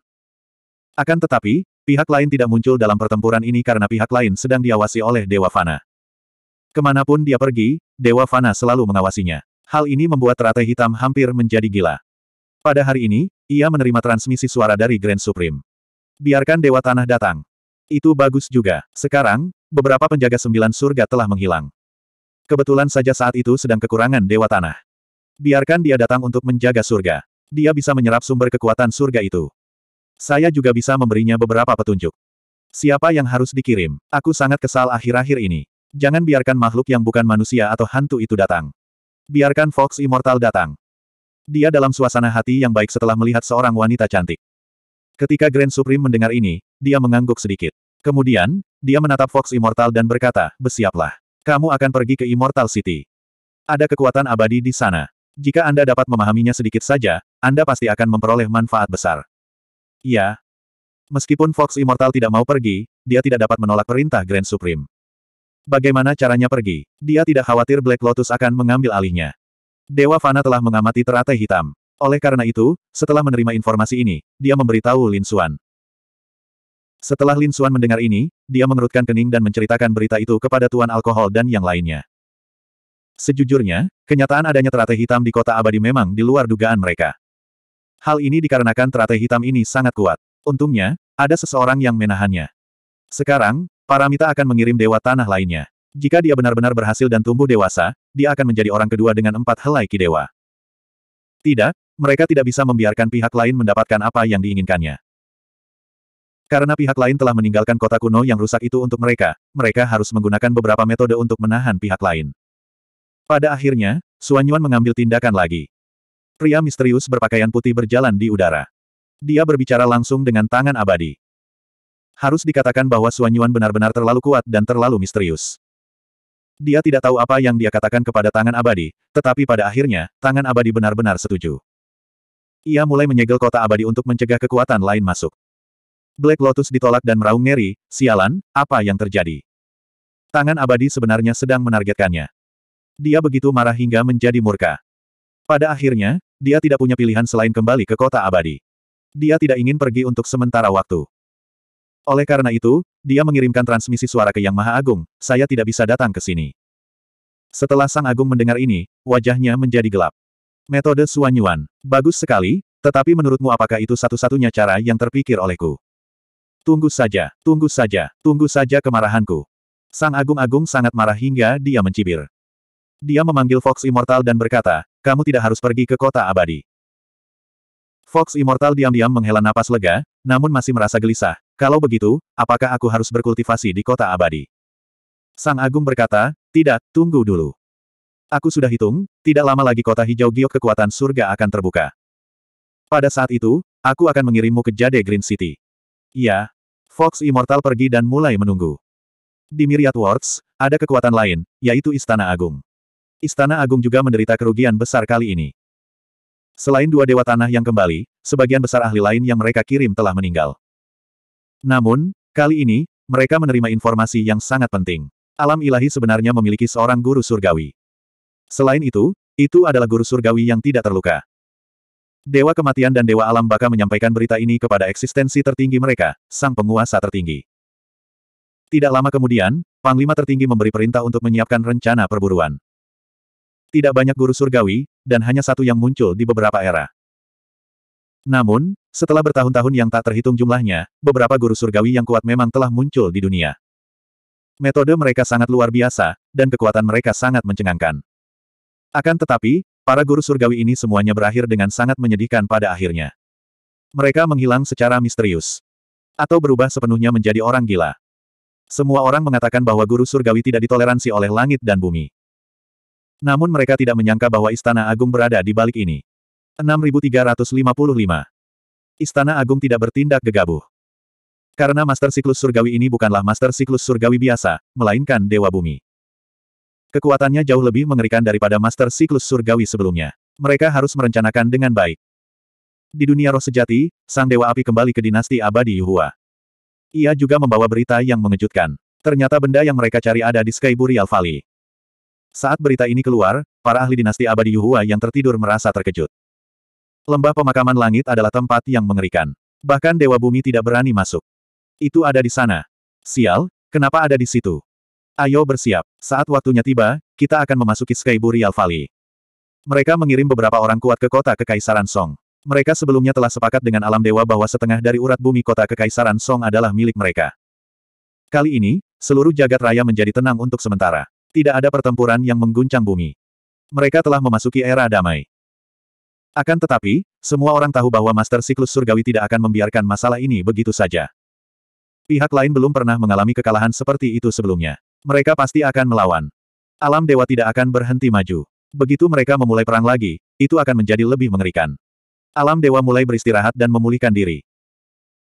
Akan tetapi, pihak lain tidak muncul dalam pertempuran ini karena pihak lain sedang diawasi oleh Dewa Fana. Kemanapun dia pergi, Dewa Fana selalu mengawasinya. Hal ini membuat teratai hitam hampir menjadi gila. Pada hari ini, ia menerima transmisi suara dari Grand Supreme. Biarkan Dewa Tanah datang. Itu bagus juga. Sekarang, beberapa penjaga sembilan surga telah menghilang. Kebetulan saja saat itu sedang kekurangan Dewa Tanah. Biarkan dia datang untuk menjaga surga. Dia bisa menyerap sumber kekuatan surga itu. Saya juga bisa memberinya beberapa petunjuk. Siapa yang harus dikirim? Aku sangat kesal akhir-akhir ini. Jangan biarkan makhluk yang bukan manusia atau hantu itu datang. Biarkan Fox Immortal datang. Dia dalam suasana hati yang baik setelah melihat seorang wanita cantik. Ketika Grand Supreme mendengar ini, dia mengangguk sedikit. Kemudian, dia menatap Fox Immortal dan berkata, Besiaplah. Kamu akan pergi ke Immortal City. Ada kekuatan abadi di sana. Jika Anda dapat memahaminya sedikit saja, Anda pasti akan memperoleh manfaat besar. Ya. Meskipun Fox Immortal tidak mau pergi, dia tidak dapat menolak perintah Grand Supreme. Bagaimana caranya pergi? Dia tidak khawatir Black Lotus akan mengambil alihnya. Dewa Fana telah mengamati teratai hitam. Oleh karena itu, setelah menerima informasi ini, dia memberitahu Lin Xuan. Setelah Lin Xuan mendengar ini, dia mengerutkan kening dan menceritakan berita itu kepada Tuan Alkohol dan yang lainnya. Sejujurnya, kenyataan adanya teratai hitam di kota abadi memang di luar dugaan mereka. Hal ini dikarenakan teratai hitam ini sangat kuat. Untungnya, ada seseorang yang menahannya. Sekarang, Paramita akan mengirim dewa tanah lainnya. Jika dia benar-benar berhasil dan tumbuh dewasa, dia akan menjadi orang kedua dengan empat helai kidewa. Tidak, mereka tidak bisa membiarkan pihak lain mendapatkan apa yang diinginkannya. Karena pihak lain telah meninggalkan kota kuno yang rusak itu untuk mereka, mereka harus menggunakan beberapa metode untuk menahan pihak lain. Pada akhirnya, Suanyuan mengambil tindakan lagi. Pria misterius berpakaian putih berjalan di udara. Dia berbicara langsung dengan tangan abadi. Harus dikatakan bahwa Suanyuan benar-benar terlalu kuat dan terlalu misterius. Dia tidak tahu apa yang dia katakan kepada tangan abadi, tetapi pada akhirnya, tangan abadi benar-benar setuju. Ia mulai menyegel kota abadi untuk mencegah kekuatan lain masuk. Black Lotus ditolak dan meraung ngeri, sialan, apa yang terjadi? Tangan abadi sebenarnya sedang menargetkannya. Dia begitu marah hingga menjadi murka. Pada akhirnya, dia tidak punya pilihan selain kembali ke kota abadi. Dia tidak ingin pergi untuk sementara waktu. Oleh karena itu, dia mengirimkan transmisi suara ke Yang Maha Agung, saya tidak bisa datang ke sini. Setelah Sang Agung mendengar ini, wajahnya menjadi gelap. Metode Suanyuan, bagus sekali, tetapi menurutmu apakah itu satu-satunya cara yang terpikir olehku? Tunggu saja, tunggu saja, tunggu saja kemarahanku. Sang Agung-Agung sangat marah hingga dia mencibir. Dia memanggil Fox Immortal dan berkata, kamu tidak harus pergi ke kota abadi. Fox Immortal diam-diam menghela napas lega, namun masih merasa gelisah, kalau begitu, apakah aku harus berkultivasi di kota abadi? Sang Agung berkata, tidak, tunggu dulu. Aku sudah hitung, tidak lama lagi kota hijau giok kekuatan surga akan terbuka. Pada saat itu, aku akan mengirimmu ke Jade Green City. Iya. Fox Immortal pergi dan mulai menunggu. Di Myriad Words, ada kekuatan lain, yaitu Istana Agung. Istana Agung juga menderita kerugian besar kali ini. Selain dua dewa tanah yang kembali, sebagian besar ahli lain yang mereka kirim telah meninggal. Namun, kali ini, mereka menerima informasi yang sangat penting. Alam ilahi sebenarnya memiliki seorang guru surgawi. Selain itu, itu adalah guru surgawi yang tidak terluka. Dewa kematian dan Dewa alam baka menyampaikan berita ini kepada eksistensi tertinggi mereka, sang penguasa tertinggi. Tidak lama kemudian, Panglima tertinggi memberi perintah untuk menyiapkan rencana perburuan. Tidak banyak guru surgawi, dan hanya satu yang muncul di beberapa era. Namun, setelah bertahun-tahun yang tak terhitung jumlahnya, beberapa guru surgawi yang kuat memang telah muncul di dunia. Metode mereka sangat luar biasa, dan kekuatan mereka sangat mencengangkan. Akan tetapi, para guru surgawi ini semuanya berakhir dengan sangat menyedihkan pada akhirnya. Mereka menghilang secara misterius. Atau berubah sepenuhnya menjadi orang gila. Semua orang mengatakan bahwa guru surgawi tidak ditoleransi oleh langit dan bumi. Namun mereka tidak menyangka bahwa Istana Agung berada di balik ini. 6355. Istana Agung tidak bertindak gegabah. Karena Master Siklus Surgawi ini bukanlah Master Siklus Surgawi biasa, melainkan Dewa Bumi. Kekuatannya jauh lebih mengerikan daripada Master Siklus Surgawi sebelumnya. Mereka harus merencanakan dengan baik. Di dunia roh sejati, Sang Dewa Api kembali ke dinasti abadi Yuhua. Ia juga membawa berita yang mengejutkan. Ternyata benda yang mereka cari ada di Sky Burial Valley. Saat berita ini keluar, para ahli dinasti abadi Yuhua yang tertidur merasa terkejut. Lembah pemakaman langit adalah tempat yang mengerikan. Bahkan Dewa Bumi tidak berani masuk. Itu ada di sana. Sial, kenapa ada di situ? Ayo bersiap. Saat waktunya tiba, kita akan memasuki Sky Burial Valley. Mereka mengirim beberapa orang kuat ke kota Kekaisaran Song. Mereka sebelumnya telah sepakat dengan alam dewa bahwa setengah dari urat bumi kota Kekaisaran Song adalah milik mereka. Kali ini, seluruh jagat raya menjadi tenang untuk sementara. Tidak ada pertempuran yang mengguncang bumi. Mereka telah memasuki era damai. Akan tetapi, semua orang tahu bahwa Master Siklus Surgawi tidak akan membiarkan masalah ini begitu saja. Pihak lain belum pernah mengalami kekalahan seperti itu sebelumnya. Mereka pasti akan melawan. Alam dewa tidak akan berhenti maju. Begitu mereka memulai perang lagi, itu akan menjadi lebih mengerikan. Alam dewa mulai beristirahat dan memulihkan diri.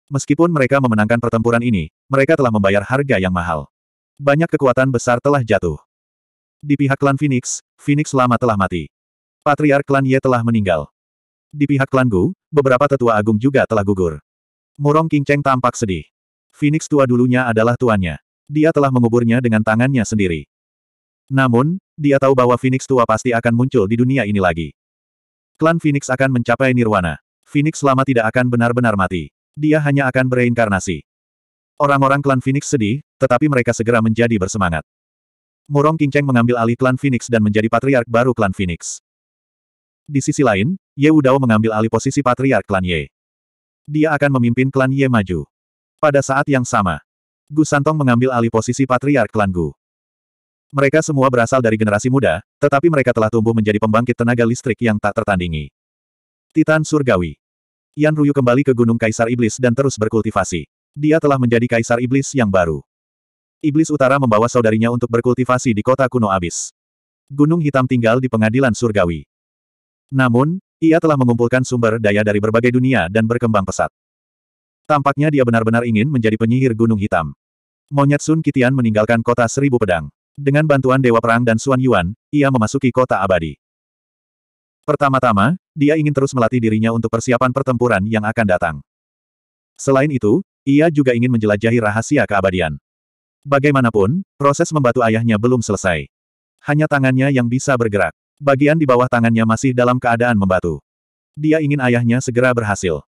Meskipun mereka memenangkan pertempuran ini, mereka telah membayar harga yang mahal. Banyak kekuatan besar telah jatuh. Di pihak klan Phoenix, Phoenix lama telah mati. Patriark klan Ye telah meninggal. Di pihak klan Gu, beberapa tetua agung juga telah gugur. Murong Qingcheng tampak sedih. Phoenix tua dulunya adalah tuannya. Dia telah menguburnya dengan tangannya sendiri. Namun, dia tahu bahwa Phoenix tua pasti akan muncul di dunia ini lagi. Klan Phoenix akan mencapai nirwana. Phoenix lama tidak akan benar-benar mati. Dia hanya akan bereinkarnasi. Orang-orang klan Phoenix sedih, tetapi mereka segera menjadi bersemangat. Murong Qingcheng mengambil alih klan Phoenix dan menjadi patriark baru klan Phoenix. Di sisi lain, Ye Wudao mengambil alih posisi patriark klan Ye. Dia akan memimpin klan Ye maju. Pada saat yang sama, Gu Santong mengambil alih posisi patriark klan Gu. Mereka semua berasal dari generasi muda, tetapi mereka telah tumbuh menjadi pembangkit tenaga listrik yang tak tertandingi. Titan Surgawi. Yan Ruyu kembali ke Gunung Kaisar Iblis dan terus berkultivasi. Dia telah menjadi Kaisar Iblis yang baru. Iblis Utara membawa saudarinya untuk berkultivasi di kota kuno Abis. Gunung Hitam tinggal di pengadilan Surgawi. Namun, ia telah mengumpulkan sumber daya dari berbagai dunia dan berkembang pesat. Tampaknya dia benar-benar ingin menjadi penyihir gunung hitam. Monyet Sun Kitian meninggalkan kota seribu pedang. Dengan bantuan Dewa Perang dan Suan Yuan, ia memasuki kota abadi. Pertama-tama, dia ingin terus melatih dirinya untuk persiapan pertempuran yang akan datang. Selain itu, ia juga ingin menjelajahi rahasia keabadian. Bagaimanapun, proses membantu ayahnya belum selesai. Hanya tangannya yang bisa bergerak. Bagian di bawah tangannya masih dalam keadaan membatu. Dia ingin ayahnya segera berhasil.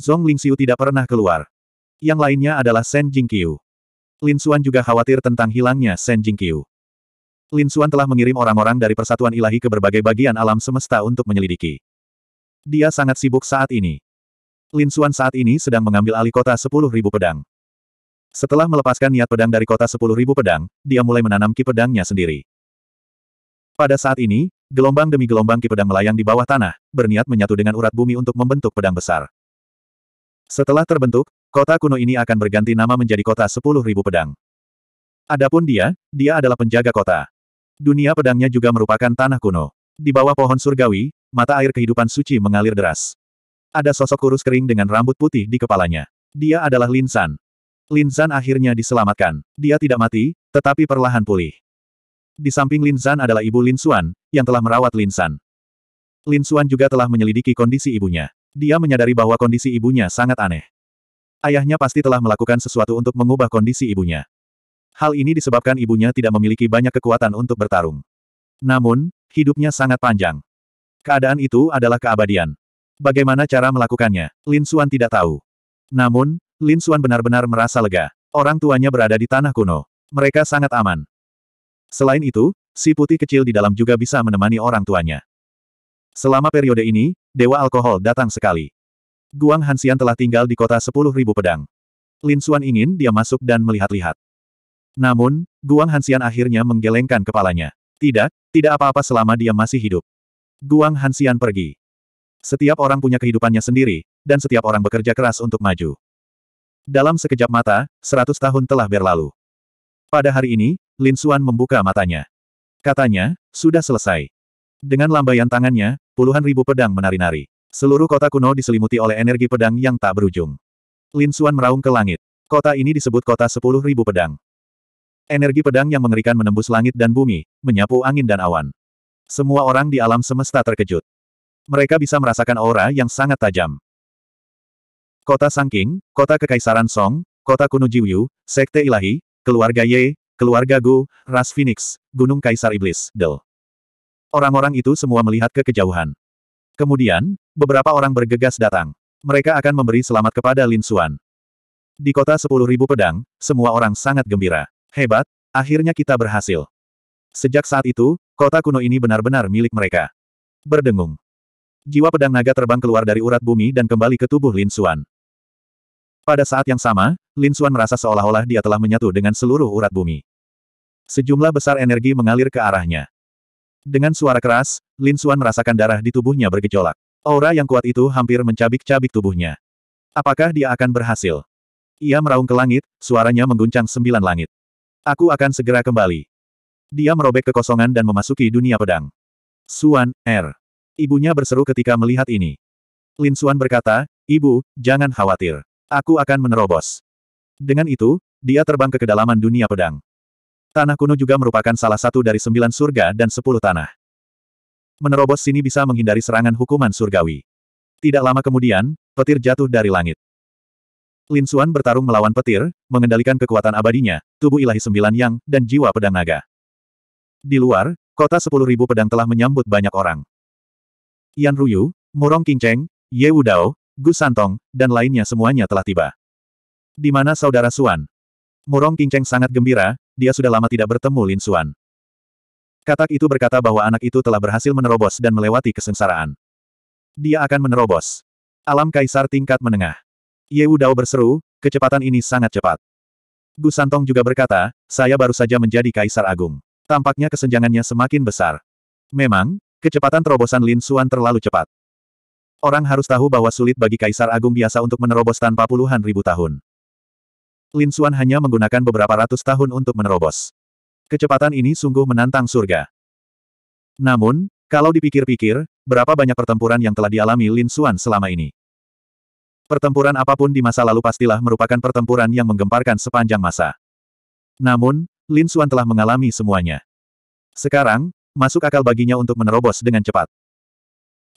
Zhong Lingxiu tidak pernah keluar. Yang lainnya adalah Shen Jingqiu. Lin Xuan juga khawatir tentang hilangnya Shen Jingqiu. Lin Xuan telah mengirim orang-orang dari Persatuan Ilahi ke berbagai bagian alam semesta untuk menyelidiki. Dia sangat sibuk saat ini. Lin Xuan saat ini sedang mengambil alih kota sepuluh ribu pedang. Setelah melepaskan niat pedang dari kota sepuluh ribu pedang, dia mulai menanam ki pedangnya sendiri. Pada saat ini, gelombang demi gelombang ki pedang melayang di bawah tanah, berniat menyatu dengan urat bumi untuk membentuk pedang besar. Setelah terbentuk, kota kuno ini akan berganti nama menjadi kota sepuluh ribu pedang. Adapun dia, dia adalah penjaga kota. Dunia pedangnya juga merupakan tanah kuno. Di bawah pohon surgawi, mata air kehidupan suci mengalir deras. Ada sosok kurus kering dengan rambut putih di kepalanya. Dia adalah Linsan. Linsan akhirnya diselamatkan. Dia tidak mati, tetapi perlahan pulih. Di samping Lin Zan adalah ibu Lin Xuan, yang telah merawat Lin San. Lin Xuan juga telah menyelidiki kondisi ibunya. Dia menyadari bahwa kondisi ibunya sangat aneh. Ayahnya pasti telah melakukan sesuatu untuk mengubah kondisi ibunya. Hal ini disebabkan ibunya tidak memiliki banyak kekuatan untuk bertarung. Namun, hidupnya sangat panjang. Keadaan itu adalah keabadian. Bagaimana cara melakukannya, Lin Xuan tidak tahu. Namun, Lin Xuan benar-benar merasa lega. Orang tuanya berada di tanah kuno. Mereka sangat aman. Selain itu, si putih kecil di dalam juga bisa menemani orang tuanya. Selama periode ini, Dewa Alkohol datang sekali. Guang Hansian telah tinggal di kota sepuluh ribu pedang. Lin Xuan ingin dia masuk dan melihat-lihat. Namun, Guang Hansian akhirnya menggelengkan kepalanya. Tidak, tidak apa-apa selama dia masih hidup. Guang Hansian pergi. Setiap orang punya kehidupannya sendiri, dan setiap orang bekerja keras untuk maju. Dalam sekejap mata, seratus tahun telah berlalu. Pada hari ini, Lin Suan membuka matanya. Katanya, sudah selesai. Dengan lambaian tangannya, puluhan ribu pedang menari-nari. Seluruh kota kuno diselimuti oleh energi pedang yang tak berujung. Lin Suan meraung ke langit. Kota ini disebut kota sepuluh ribu pedang. Energi pedang yang mengerikan menembus langit dan bumi, menyapu angin dan awan. Semua orang di alam semesta terkejut. Mereka bisa merasakan aura yang sangat tajam. Kota Sangking, kota Kekaisaran Song, kota kuno Jiwiu, Sekte Ilahi, keluarga Ye, Keluarga Gu, Ras Phoenix, Gunung Kaisar Iblis, Del. Orang-orang itu semua melihat ke kejauhan. Kemudian, beberapa orang bergegas datang. Mereka akan memberi selamat kepada Lin Xuan. Di kota sepuluh ribu pedang, semua orang sangat gembira. Hebat, akhirnya kita berhasil. Sejak saat itu, kota kuno ini benar-benar milik mereka. Berdengung. Jiwa pedang naga terbang keluar dari urat bumi dan kembali ke tubuh Lin Xuan. Pada saat yang sama, Lin Xuan merasa seolah-olah dia telah menyatu dengan seluruh urat bumi. Sejumlah besar energi mengalir ke arahnya. Dengan suara keras, Lin Xuan merasakan darah di tubuhnya bergejolak. Aura yang kuat itu hampir mencabik-cabik tubuhnya. Apakah dia akan berhasil? Ia meraung ke langit, suaranya mengguncang sembilan langit. Aku akan segera kembali. Dia merobek kekosongan dan memasuki dunia pedang. Suan, Er, Ibunya berseru ketika melihat ini. Lin Xuan berkata, Ibu, jangan khawatir. Aku akan menerobos. Dengan itu, dia terbang ke kedalaman dunia pedang. Tanah kuno juga merupakan salah satu dari sembilan surga dan sepuluh tanah. Menerobos sini bisa menghindari serangan hukuman surgawi. Tidak lama kemudian, petir jatuh dari langit. Lin Xuan bertarung melawan petir, mengendalikan kekuatan abadinya, tubuh ilahi sembilan yang, dan jiwa pedang naga. Di luar, kota sepuluh ribu pedang telah menyambut banyak orang. Yan Ruyu, Murong Qingcheng, Ye Wudao, Gu Santong, dan lainnya semuanya telah tiba. Di mana saudara Suan? Murong Qingcheng sangat gembira, dia sudah lama tidak bertemu Lin Xuan. Katak itu berkata bahwa anak itu telah berhasil menerobos dan melewati kesengsaraan. Dia akan menerobos. Alam kaisar tingkat menengah. Ye Dao berseru, kecepatan ini sangat cepat. Gu Santong juga berkata, saya baru saja menjadi kaisar agung. Tampaknya kesenjangannya semakin besar. Memang, kecepatan terobosan Lin Xuan terlalu cepat. Orang harus tahu bahwa sulit bagi kaisar agung biasa untuk menerobos tanpa puluhan ribu tahun. Lin Xuan hanya menggunakan beberapa ratus tahun untuk menerobos. Kecepatan ini sungguh menantang surga. Namun, kalau dipikir-pikir, berapa banyak pertempuran yang telah dialami Lin Xuan selama ini? Pertempuran apapun di masa lalu pastilah merupakan pertempuran yang menggemparkan sepanjang masa. Namun, Lin Xuan telah mengalami semuanya. Sekarang, masuk akal baginya untuk menerobos dengan cepat.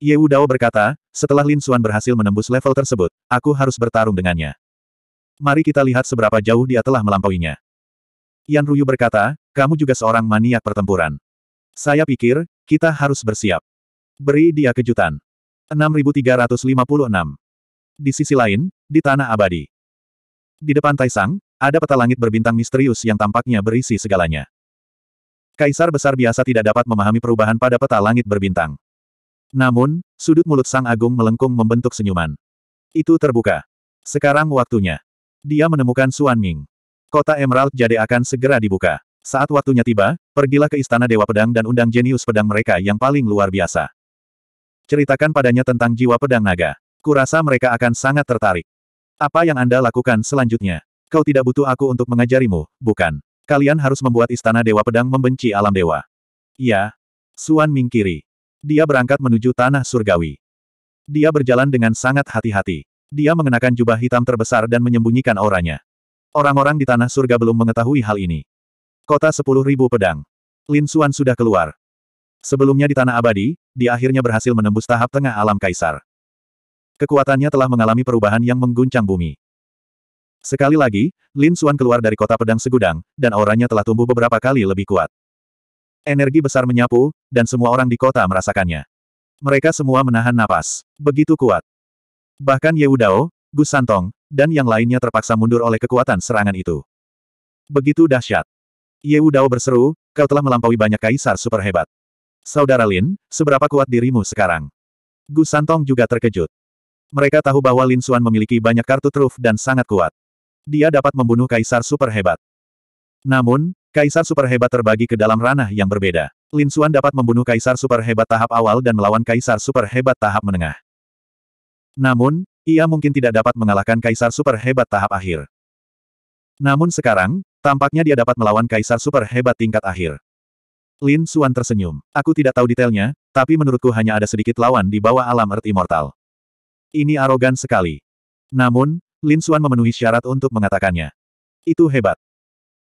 Ye Wu Dao berkata, setelah Lin Xuan berhasil menembus level tersebut, aku harus bertarung dengannya mari kita lihat seberapa jauh dia telah melampauinya. Yan Ruyu berkata, kamu juga seorang maniak pertempuran. Saya pikir, kita harus bersiap. Beri dia kejutan. 6356. Di sisi lain, di Tanah Abadi. Di depan Taisang, ada peta langit berbintang misterius yang tampaknya berisi segalanya. Kaisar besar biasa tidak dapat memahami perubahan pada peta langit berbintang. Namun, sudut mulut Sang Agung melengkung membentuk senyuman. Itu terbuka. Sekarang waktunya. Dia menemukan Suan Ming. Kota Emerald Jade akan segera dibuka. Saat waktunya tiba, pergilah ke Istana Dewa Pedang dan undang jenius pedang mereka yang paling luar biasa. Ceritakan padanya tentang jiwa pedang naga. Kurasa mereka akan sangat tertarik. Apa yang Anda lakukan selanjutnya? Kau tidak butuh aku untuk mengajarimu, bukan? Kalian harus membuat Istana Dewa Pedang membenci alam dewa. Ya, Suan Ming kiri. Dia berangkat menuju Tanah Surgawi. Dia berjalan dengan sangat hati-hati. Dia mengenakan jubah hitam terbesar dan menyembunyikan auranya. Orang-orang di tanah surga belum mengetahui hal ini. Kota sepuluh ribu pedang. Lin Xuan sudah keluar. Sebelumnya di tanah abadi, dia akhirnya berhasil menembus tahap tengah alam kaisar. Kekuatannya telah mengalami perubahan yang mengguncang bumi. Sekali lagi, Lin Xuan keluar dari kota pedang segudang, dan auranya telah tumbuh beberapa kali lebih kuat. Energi besar menyapu, dan semua orang di kota merasakannya. Mereka semua menahan napas. Begitu kuat. Bahkan Ye Yeudao, Gus Santong, dan yang lainnya terpaksa mundur oleh kekuatan serangan itu. Begitu dahsyat. Ye Yeudao berseru, kau telah melampaui banyak kaisar super hebat. Saudara Lin, seberapa kuat dirimu sekarang? Gus Santong juga terkejut. Mereka tahu bahwa Lin Xuan memiliki banyak kartu truf dan sangat kuat. Dia dapat membunuh kaisar super hebat. Namun, kaisar super hebat terbagi ke dalam ranah yang berbeda. Lin Xuan dapat membunuh kaisar super hebat tahap awal dan melawan kaisar super hebat tahap menengah. Namun, ia mungkin tidak dapat mengalahkan kaisar super hebat tahap akhir. Namun sekarang, tampaknya dia dapat melawan kaisar super hebat tingkat akhir. Lin Xuan tersenyum. Aku tidak tahu detailnya, tapi menurutku hanya ada sedikit lawan di bawah alam Earth Immortal. Ini arogan sekali. Namun, Lin Xuan memenuhi syarat untuk mengatakannya. Itu hebat.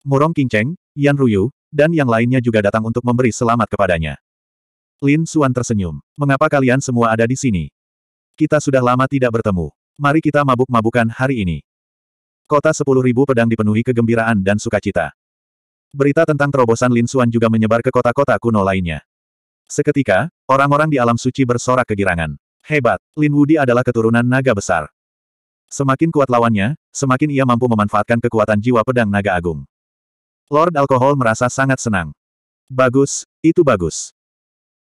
Murong Qingcheng, Yan Ruyu, dan yang lainnya juga datang untuk memberi selamat kepadanya. Lin Xuan tersenyum. Mengapa kalian semua ada di sini? Kita sudah lama tidak bertemu. Mari kita mabuk-mabukan hari ini. Kota sepuluh ribu pedang dipenuhi kegembiraan dan sukacita. Berita tentang terobosan Lin Xuan juga menyebar ke kota-kota kuno lainnya. Seketika, orang-orang di alam suci bersorak kegirangan. Hebat, Lin Wudi adalah keturunan naga besar. Semakin kuat lawannya, semakin ia mampu memanfaatkan kekuatan jiwa pedang naga agung. Lord Alkohol merasa sangat senang. Bagus, itu bagus.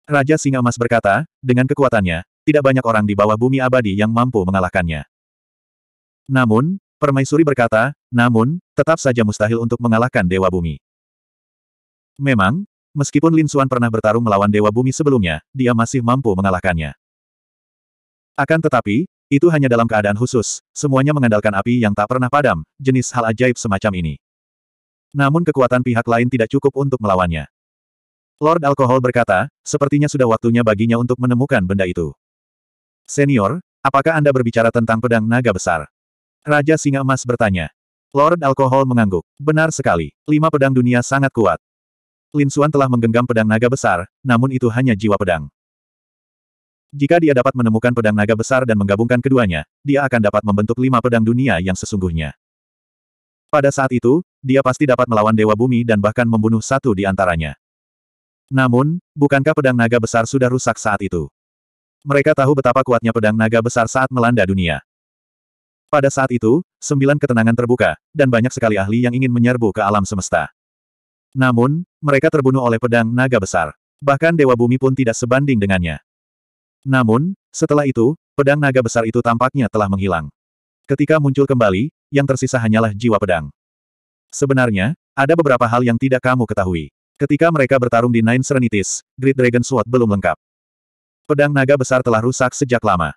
Raja Singa Emas berkata, dengan kekuatannya, tidak banyak orang di bawah bumi abadi yang mampu mengalahkannya. Namun, Permaisuri berkata, namun, tetap saja mustahil untuk mengalahkan Dewa Bumi. Memang, meskipun Lin Xuan pernah bertarung melawan Dewa Bumi sebelumnya, dia masih mampu mengalahkannya. Akan tetapi, itu hanya dalam keadaan khusus, semuanya mengandalkan api yang tak pernah padam, jenis hal ajaib semacam ini. Namun kekuatan pihak lain tidak cukup untuk melawannya. Lord Alkohol berkata, sepertinya sudah waktunya baginya untuk menemukan benda itu. Senior, apakah Anda berbicara tentang pedang naga besar? Raja Singa Emas bertanya. Lord Alkohol mengangguk. Benar sekali, lima pedang dunia sangat kuat. Lin Xuan telah menggenggam pedang naga besar, namun itu hanya jiwa pedang. Jika dia dapat menemukan pedang naga besar dan menggabungkan keduanya, dia akan dapat membentuk lima pedang dunia yang sesungguhnya. Pada saat itu, dia pasti dapat melawan Dewa Bumi dan bahkan membunuh satu di antaranya. Namun, bukankah pedang naga besar sudah rusak saat itu? Mereka tahu betapa kuatnya pedang naga besar saat melanda dunia. Pada saat itu, sembilan ketenangan terbuka, dan banyak sekali ahli yang ingin menyerbu ke alam semesta. Namun, mereka terbunuh oleh pedang naga besar. Bahkan Dewa Bumi pun tidak sebanding dengannya. Namun, setelah itu, pedang naga besar itu tampaknya telah menghilang. Ketika muncul kembali, yang tersisa hanyalah jiwa pedang. Sebenarnya, ada beberapa hal yang tidak kamu ketahui. Ketika mereka bertarung di Nine Serenities, Great Dragon Sword belum lengkap pedang naga besar telah rusak sejak lama.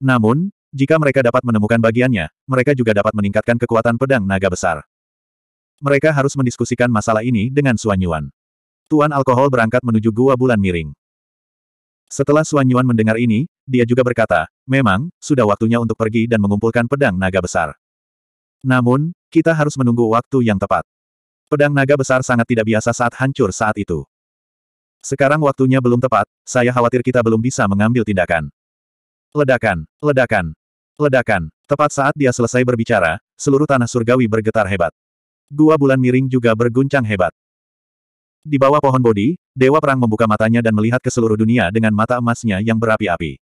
Namun, jika mereka dapat menemukan bagiannya, mereka juga dapat meningkatkan kekuatan pedang naga besar. Mereka harus mendiskusikan masalah ini dengan Suan Yuan. Tuan Alkohol berangkat menuju Gua Bulan Miring. Setelah Suan Yuan mendengar ini, dia juga berkata, memang, sudah waktunya untuk pergi dan mengumpulkan pedang naga besar. Namun, kita harus menunggu waktu yang tepat. Pedang naga besar sangat tidak biasa saat hancur saat itu. Sekarang waktunya belum tepat, saya khawatir kita belum bisa mengambil tindakan. Ledakan, ledakan, ledakan. Tepat saat dia selesai berbicara, seluruh tanah surgawi bergetar hebat. Gua bulan miring juga berguncang hebat. Di bawah pohon bodi, Dewa Perang membuka matanya dan melihat ke seluruh dunia dengan mata emasnya yang berapi-api.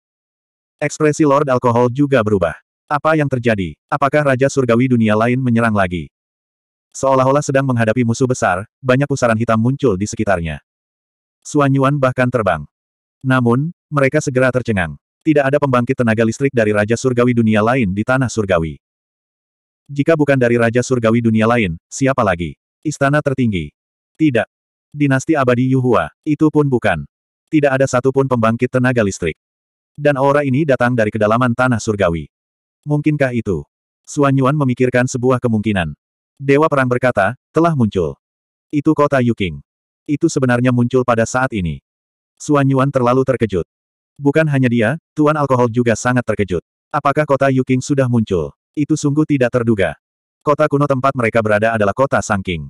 Ekspresi Lord Alkohol juga berubah. Apa yang terjadi? Apakah Raja Surgawi dunia lain menyerang lagi? Seolah-olah sedang menghadapi musuh besar, banyak pusaran hitam muncul di sekitarnya. Suanyuan bahkan terbang. Namun, mereka segera tercengang. Tidak ada pembangkit tenaga listrik dari Raja Surgawi dunia lain di Tanah Surgawi. Jika bukan dari Raja Surgawi dunia lain, siapa lagi? Istana tertinggi. Tidak. Dinasti abadi Yuhua, itu pun bukan. Tidak ada satupun pembangkit tenaga listrik. Dan aura ini datang dari kedalaman Tanah Surgawi. Mungkinkah itu? Suanyuan memikirkan sebuah kemungkinan. Dewa Perang berkata, telah muncul. Itu kota Yuking itu sebenarnya muncul pada saat ini. Suan Yuan terlalu terkejut. Bukan hanya dia, Tuan Alkohol juga sangat terkejut. Apakah kota Yuking sudah muncul? Itu sungguh tidak terduga. Kota kuno tempat mereka berada adalah kota Sangking.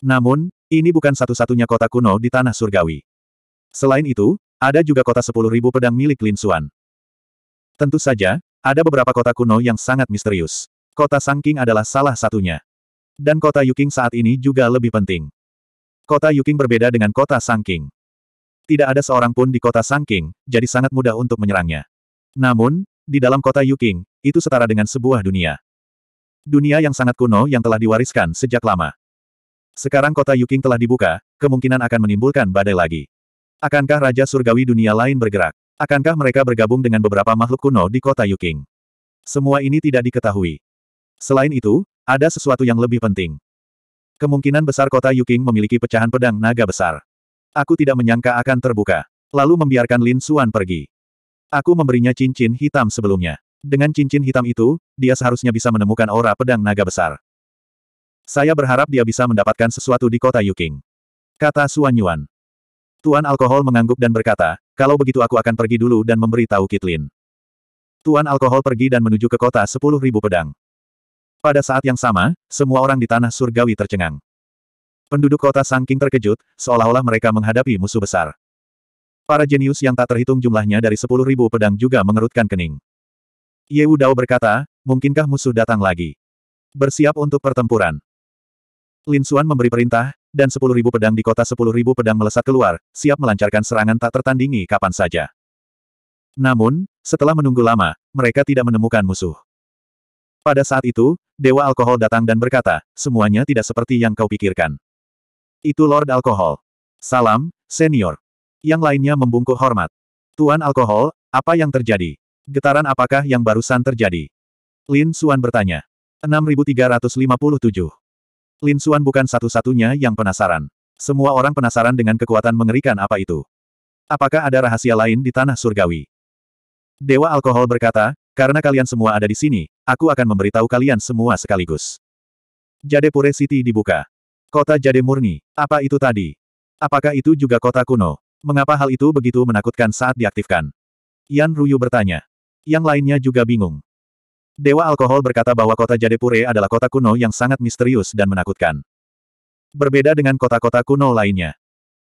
Namun, ini bukan satu-satunya kota kuno di tanah surgawi. Selain itu, ada juga kota 10.000 pedang milik Lin Suan. Tentu saja, ada beberapa kota kuno yang sangat misterius. Kota Sangking adalah salah satunya. Dan kota Yuking saat ini juga lebih penting. Kota Yuking berbeda dengan kota Sangking. Tidak ada seorang pun di kota Sangking, jadi sangat mudah untuk menyerangnya. Namun, di dalam kota Yuking, itu setara dengan sebuah dunia. Dunia yang sangat kuno yang telah diwariskan sejak lama. Sekarang kota Yuking telah dibuka, kemungkinan akan menimbulkan badai lagi. Akankah Raja Surgawi dunia lain bergerak? Akankah mereka bergabung dengan beberapa makhluk kuno di kota Yuking? Semua ini tidak diketahui. Selain itu, ada sesuatu yang lebih penting. Kemungkinan besar kota Yuking memiliki pecahan pedang naga besar. Aku tidak menyangka akan terbuka. Lalu membiarkan Lin Suan pergi. Aku memberinya cincin hitam sebelumnya. Dengan cincin hitam itu, dia seharusnya bisa menemukan aura pedang naga besar. Saya berharap dia bisa mendapatkan sesuatu di kota Yuking. Kata Suan Yuan. Tuan Alkohol mengangguk dan berkata, kalau begitu aku akan pergi dulu dan memberitahu Kitlin. Tuan Alkohol pergi dan menuju ke kota 10.000 pedang. Pada saat yang sama, semua orang di tanah surgawi tercengang. Penduduk kota sangking terkejut, seolah-olah mereka menghadapi musuh besar. Para jenius yang tak terhitung jumlahnya dari sepuluh ribu pedang juga mengerutkan kening. Wu Dao berkata, mungkinkah musuh datang lagi? Bersiap untuk pertempuran. Lin Xuan memberi perintah, dan sepuluh ribu pedang di kota sepuluh ribu pedang melesat keluar, siap melancarkan serangan tak tertandingi kapan saja. Namun, setelah menunggu lama, mereka tidak menemukan musuh. Pada saat itu, Dewa Alkohol datang dan berkata, semuanya tidak seperti yang kau pikirkan. Itu Lord Alkohol. Salam, senior. Yang lainnya membungkuk hormat. Tuan Alkohol, apa yang terjadi? Getaran apakah yang barusan terjadi? Lin Suan bertanya. 6357. Lin Suan bukan satu-satunya yang penasaran. Semua orang penasaran dengan kekuatan mengerikan apa itu. Apakah ada rahasia lain di tanah surgawi? Dewa Alkohol berkata, karena kalian semua ada di sini, Aku akan memberitahu kalian semua sekaligus. Jade Jadepure City dibuka. Kota Jade murni, apa itu tadi? Apakah itu juga kota kuno? Mengapa hal itu begitu menakutkan saat diaktifkan? Yan Ruyu bertanya. Yang lainnya juga bingung. Dewa Alkohol berkata bahwa kota Jade Jadepure adalah kota kuno yang sangat misterius dan menakutkan. Berbeda dengan kota-kota kuno lainnya.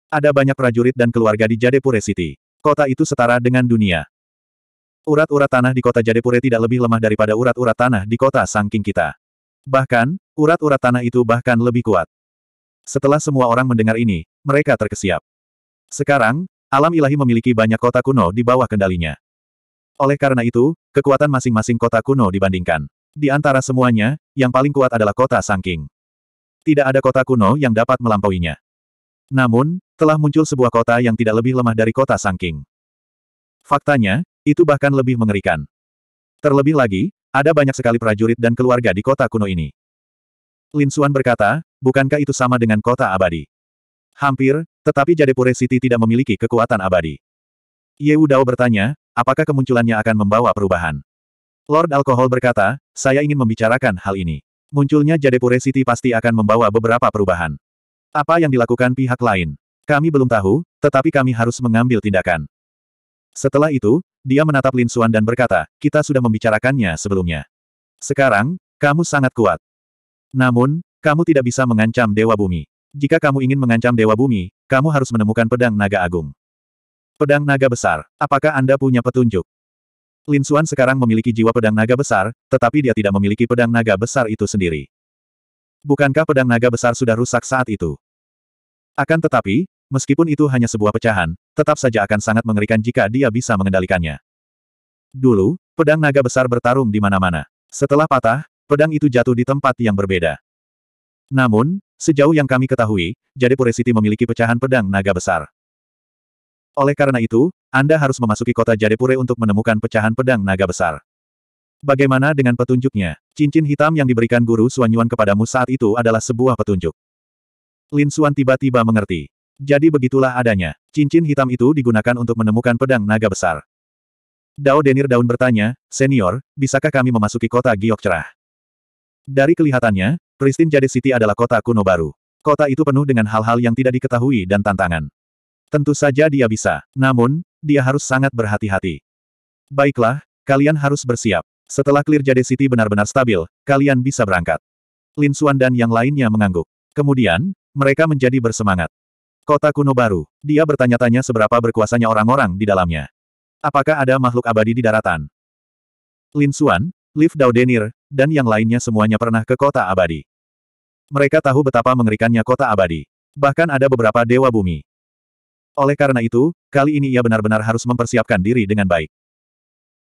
Ada banyak prajurit dan keluarga di Jade Jadepure City. Kota itu setara dengan dunia. Urat-urat tanah di kota Jadepure tidak lebih lemah daripada urat-urat tanah di kota Sangking kita. Bahkan, urat-urat tanah itu bahkan lebih kuat. Setelah semua orang mendengar ini, mereka terkesiap. Sekarang, alam ilahi memiliki banyak kota kuno di bawah kendalinya. Oleh karena itu, kekuatan masing-masing kota kuno dibandingkan. Di antara semuanya, yang paling kuat adalah kota Sangking. Tidak ada kota kuno yang dapat melampauinya. Namun, telah muncul sebuah kota yang tidak lebih lemah dari kota Sangking. Faktanya, itu bahkan lebih mengerikan. Terlebih lagi, ada banyak sekali prajurit dan keluarga di kota kuno ini. Lin Suan berkata, bukankah itu sama dengan kota abadi? Hampir, tetapi Jadepure City tidak memiliki kekuatan abadi. Ye Dao bertanya, apakah kemunculannya akan membawa perubahan? Lord Alkohol berkata, saya ingin membicarakan hal ini. Munculnya Jadepure City pasti akan membawa beberapa perubahan. Apa yang dilakukan pihak lain? Kami belum tahu, tetapi kami harus mengambil tindakan. Setelah itu, dia menatap Lin Xuan dan berkata, kita sudah membicarakannya sebelumnya. Sekarang, kamu sangat kuat. Namun, kamu tidak bisa mengancam Dewa Bumi. Jika kamu ingin mengancam Dewa Bumi, kamu harus menemukan pedang naga agung. Pedang naga besar, apakah Anda punya petunjuk? Lin Xuan sekarang memiliki jiwa pedang naga besar, tetapi dia tidak memiliki pedang naga besar itu sendiri. Bukankah pedang naga besar sudah rusak saat itu? Akan tetapi, meskipun itu hanya sebuah pecahan, tetap saja akan sangat mengerikan jika dia bisa mengendalikannya. Dulu, pedang naga besar bertarung di mana-mana. Setelah patah, pedang itu jatuh di tempat yang berbeda. Namun, sejauh yang kami ketahui, Pure City memiliki pecahan pedang naga besar. Oleh karena itu, Anda harus memasuki kota Jade Jadepure untuk menemukan pecahan pedang naga besar. Bagaimana dengan petunjuknya? Cincin hitam yang diberikan guru Suanyuan kepadamu saat itu adalah sebuah petunjuk. Lin Suan tiba-tiba mengerti. Jadi begitulah adanya. Cincin hitam itu digunakan untuk menemukan pedang naga besar. Dao Denir Daun bertanya, Senior, bisakah kami memasuki kota Giok Cerah? Dari kelihatannya, Pristin Jade City adalah kota kuno baru. Kota itu penuh dengan hal-hal yang tidak diketahui dan tantangan. Tentu saja dia bisa, namun, dia harus sangat berhati-hati. Baiklah, kalian harus bersiap. Setelah Clear Jade City benar-benar stabil, kalian bisa berangkat. Lin Suan dan yang lainnya mengangguk. Kemudian, mereka menjadi bersemangat. Kota kuno baru. Dia bertanya-tanya seberapa berkuasanya orang-orang di dalamnya. Apakah ada makhluk abadi di daratan? Lin Xuan, Liv Daudenir, dan yang lainnya semuanya pernah ke kota abadi. Mereka tahu betapa mengerikannya kota abadi. Bahkan ada beberapa dewa bumi. Oleh karena itu, kali ini ia benar-benar harus mempersiapkan diri dengan baik.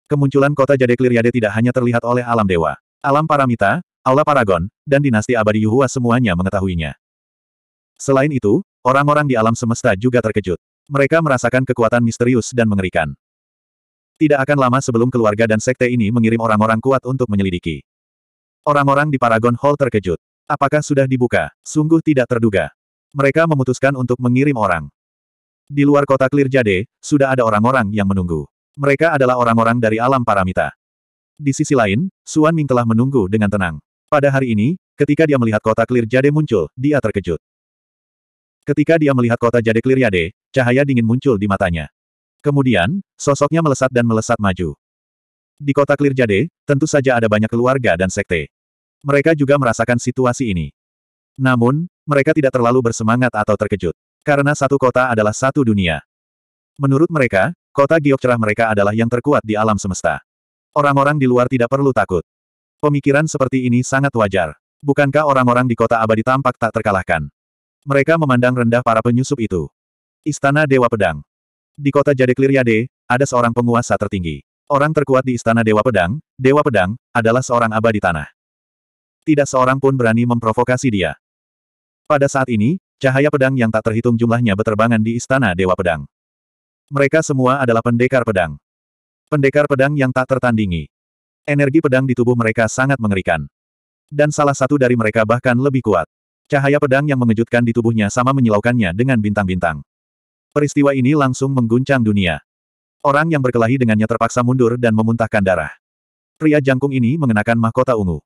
Kemunculan kota Jade Kliriade tidak hanya terlihat oleh alam dewa. Alam Paramita, Aula Paragon, dan dinasti abadi Yuhua semuanya mengetahuinya. Selain itu, Orang-orang di alam semesta juga terkejut. Mereka merasakan kekuatan misterius dan mengerikan. Tidak akan lama sebelum keluarga dan sekte ini mengirim orang-orang kuat untuk menyelidiki. Orang-orang di Paragon Hall terkejut. Apakah sudah dibuka? Sungguh tidak terduga. Mereka memutuskan untuk mengirim orang. Di luar kota Clear Jade sudah ada orang-orang yang menunggu. Mereka adalah orang-orang dari alam paramita. Di sisi lain, Suan Ming telah menunggu dengan tenang. Pada hari ini, ketika dia melihat kota Clear Jade muncul, dia terkejut. Ketika dia melihat kota Jade Kliriade, cahaya dingin muncul di matanya. Kemudian, sosoknya melesat dan melesat maju. Di kota Jade, tentu saja ada banyak keluarga dan sekte. Mereka juga merasakan situasi ini. Namun, mereka tidak terlalu bersemangat atau terkejut. Karena satu kota adalah satu dunia. Menurut mereka, kota giok cerah mereka adalah yang terkuat di alam semesta. Orang-orang di luar tidak perlu takut. Pemikiran seperti ini sangat wajar. Bukankah orang-orang di kota abadi tampak tak terkalahkan? Mereka memandang rendah para penyusup itu. Istana Dewa Pedang Di kota Jadekliriade, ada seorang penguasa tertinggi. Orang terkuat di Istana Dewa Pedang, Dewa Pedang, adalah seorang abadi tanah. Tidak seorang pun berani memprovokasi dia. Pada saat ini, cahaya pedang yang tak terhitung jumlahnya beterbangan di Istana Dewa Pedang. Mereka semua adalah pendekar pedang. Pendekar pedang yang tak tertandingi. Energi pedang di tubuh mereka sangat mengerikan. Dan salah satu dari mereka bahkan lebih kuat. Cahaya pedang yang mengejutkan di tubuhnya sama menyilaukannya dengan bintang-bintang. Peristiwa ini langsung mengguncang dunia. Orang yang berkelahi dengannya terpaksa mundur dan memuntahkan darah. Pria jangkung ini mengenakan mahkota ungu.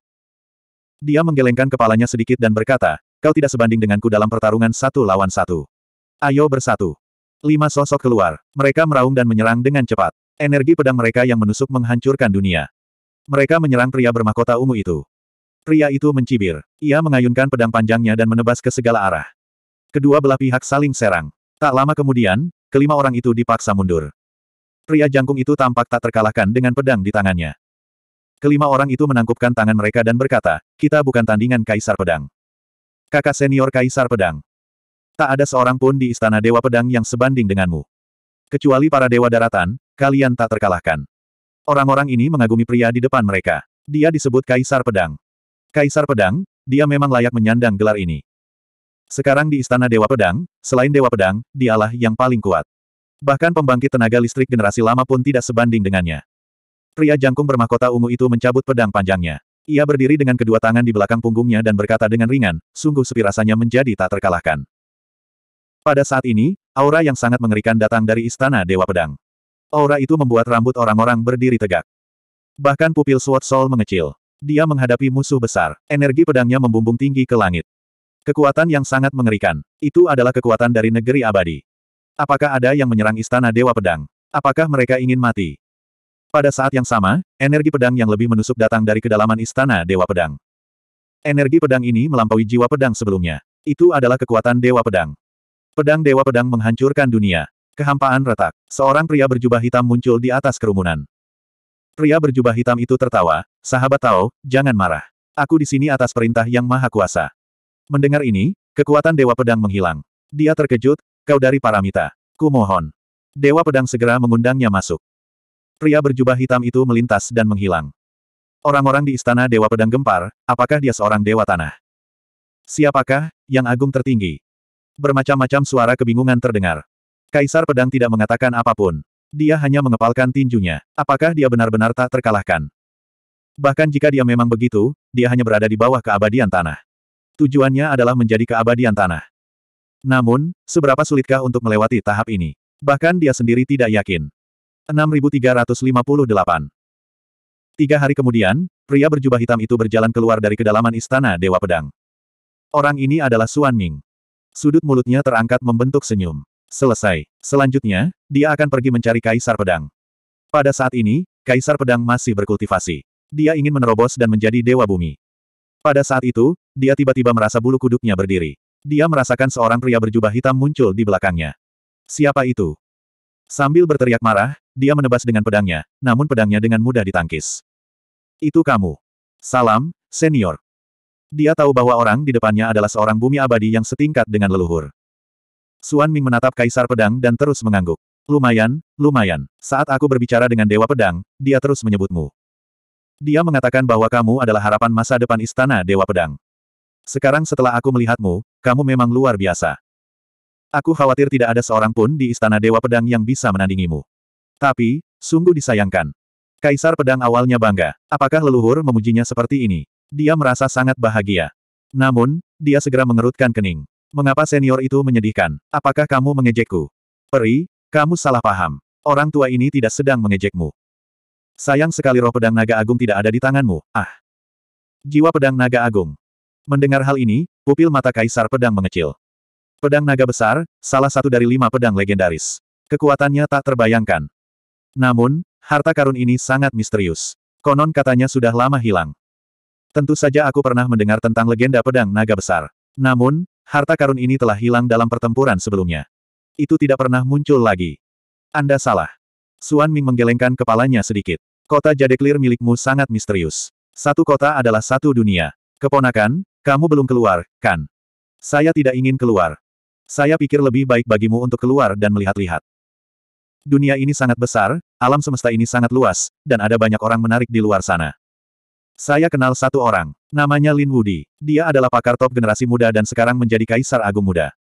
Dia menggelengkan kepalanya sedikit dan berkata, kau tidak sebanding denganku dalam pertarungan satu lawan satu. Ayo bersatu. Lima sosok keluar. Mereka meraung dan menyerang dengan cepat. Energi pedang mereka yang menusuk menghancurkan dunia. Mereka menyerang pria bermahkota ungu itu. Pria itu mencibir. Ia mengayunkan pedang panjangnya dan menebas ke segala arah. Kedua belah pihak saling serang. Tak lama kemudian, kelima orang itu dipaksa mundur. Pria jangkung itu tampak tak terkalahkan dengan pedang di tangannya. Kelima orang itu menangkupkan tangan mereka dan berkata, kita bukan tandingan Kaisar Pedang. Kakak senior Kaisar Pedang. Tak ada seorang pun di Istana Dewa Pedang yang sebanding denganmu. Kecuali para Dewa Daratan, kalian tak terkalahkan. Orang-orang ini mengagumi pria di depan mereka. Dia disebut Kaisar Pedang. Kaisar Pedang, dia memang layak menyandang gelar ini. Sekarang di Istana Dewa Pedang, selain Dewa Pedang, dialah yang paling kuat. Bahkan pembangkit tenaga listrik generasi lama pun tidak sebanding dengannya. Pria jangkung bermahkota ungu itu mencabut pedang panjangnya. Ia berdiri dengan kedua tangan di belakang punggungnya dan berkata dengan ringan, sungguh sepi rasanya menjadi tak terkalahkan. Pada saat ini, aura yang sangat mengerikan datang dari Istana Dewa Pedang. Aura itu membuat rambut orang-orang berdiri tegak. Bahkan pupil Sword Soul mengecil. Dia menghadapi musuh besar. Energi pedangnya membumbung tinggi ke langit. Kekuatan yang sangat mengerikan. Itu adalah kekuatan dari negeri abadi. Apakah ada yang menyerang istana Dewa Pedang? Apakah mereka ingin mati? Pada saat yang sama, energi pedang yang lebih menusuk datang dari kedalaman istana Dewa Pedang. Energi pedang ini melampaui jiwa pedang sebelumnya. Itu adalah kekuatan Dewa Pedang. Pedang Dewa Pedang menghancurkan dunia. Kehampaan retak. Seorang pria berjubah hitam muncul di atas kerumunan. Pria berjubah hitam itu tertawa, sahabat Tao, jangan marah. Aku di sini atas perintah yang maha kuasa. Mendengar ini, kekuatan Dewa Pedang menghilang. Dia terkejut, kau dari Paramita. Kumohon. Dewa Pedang segera mengundangnya masuk. Pria berjubah hitam itu melintas dan menghilang. Orang-orang di istana Dewa Pedang gempar, apakah dia seorang Dewa Tanah? Siapakah, yang agung tertinggi? Bermacam-macam suara kebingungan terdengar. Kaisar Pedang tidak mengatakan apapun dia hanya mengepalkan tinjunya. Apakah dia benar-benar tak terkalahkan? Bahkan jika dia memang begitu, dia hanya berada di bawah keabadian tanah. Tujuannya adalah menjadi keabadian tanah. Namun, seberapa sulitkah untuk melewati tahap ini? Bahkan dia sendiri tidak yakin. 6358 Tiga hari kemudian, pria berjubah hitam itu berjalan keluar dari kedalaman istana Dewa Pedang. Orang ini adalah Suan Ming. Sudut mulutnya terangkat membentuk senyum. Selesai. Selanjutnya, dia akan pergi mencari Kaisar Pedang. Pada saat ini, Kaisar Pedang masih berkultivasi. Dia ingin menerobos dan menjadi Dewa Bumi. Pada saat itu, dia tiba-tiba merasa bulu kuduknya berdiri. Dia merasakan seorang pria berjubah hitam muncul di belakangnya. Siapa itu? Sambil berteriak marah, dia menebas dengan pedangnya, namun pedangnya dengan mudah ditangkis. Itu kamu. Salam, senior. Dia tahu bahwa orang di depannya adalah seorang bumi abadi yang setingkat dengan leluhur. Suan Ming menatap Kaisar Pedang dan terus mengangguk. Lumayan, lumayan. Saat aku berbicara dengan Dewa Pedang, dia terus menyebutmu. Dia mengatakan bahwa kamu adalah harapan masa depan Istana Dewa Pedang. Sekarang setelah aku melihatmu, kamu memang luar biasa. Aku khawatir tidak ada seorang pun di Istana Dewa Pedang yang bisa menandingimu. Tapi, sungguh disayangkan. Kaisar Pedang awalnya bangga. Apakah leluhur memujinya seperti ini? Dia merasa sangat bahagia. Namun, dia segera mengerutkan kening. Mengapa senior itu menyedihkan? Apakah kamu mengejekku? Peri, kamu salah paham. Orang tua ini tidak sedang mengejekmu. Sayang sekali roh pedang naga agung tidak ada di tanganmu, ah. Jiwa pedang naga agung. Mendengar hal ini, pupil mata kaisar pedang mengecil. Pedang naga besar, salah satu dari lima pedang legendaris. Kekuatannya tak terbayangkan. Namun, harta karun ini sangat misterius. Konon katanya sudah lama hilang. Tentu saja aku pernah mendengar tentang legenda pedang naga besar. Namun, Harta karun ini telah hilang dalam pertempuran sebelumnya. Itu tidak pernah muncul lagi. Anda salah. Suan Ming menggelengkan kepalanya sedikit. Kota Jade Clear milikmu sangat misterius. Satu kota adalah satu dunia. Keponakan, kamu belum keluar, kan? Saya tidak ingin keluar. Saya pikir lebih baik bagimu untuk keluar dan melihat-lihat. Dunia ini sangat besar, alam semesta ini sangat luas, dan ada banyak orang menarik di luar sana. Saya kenal satu orang. Namanya Lin Wudi. Dia adalah pakar top generasi muda dan sekarang menjadi Kaisar Agung Muda.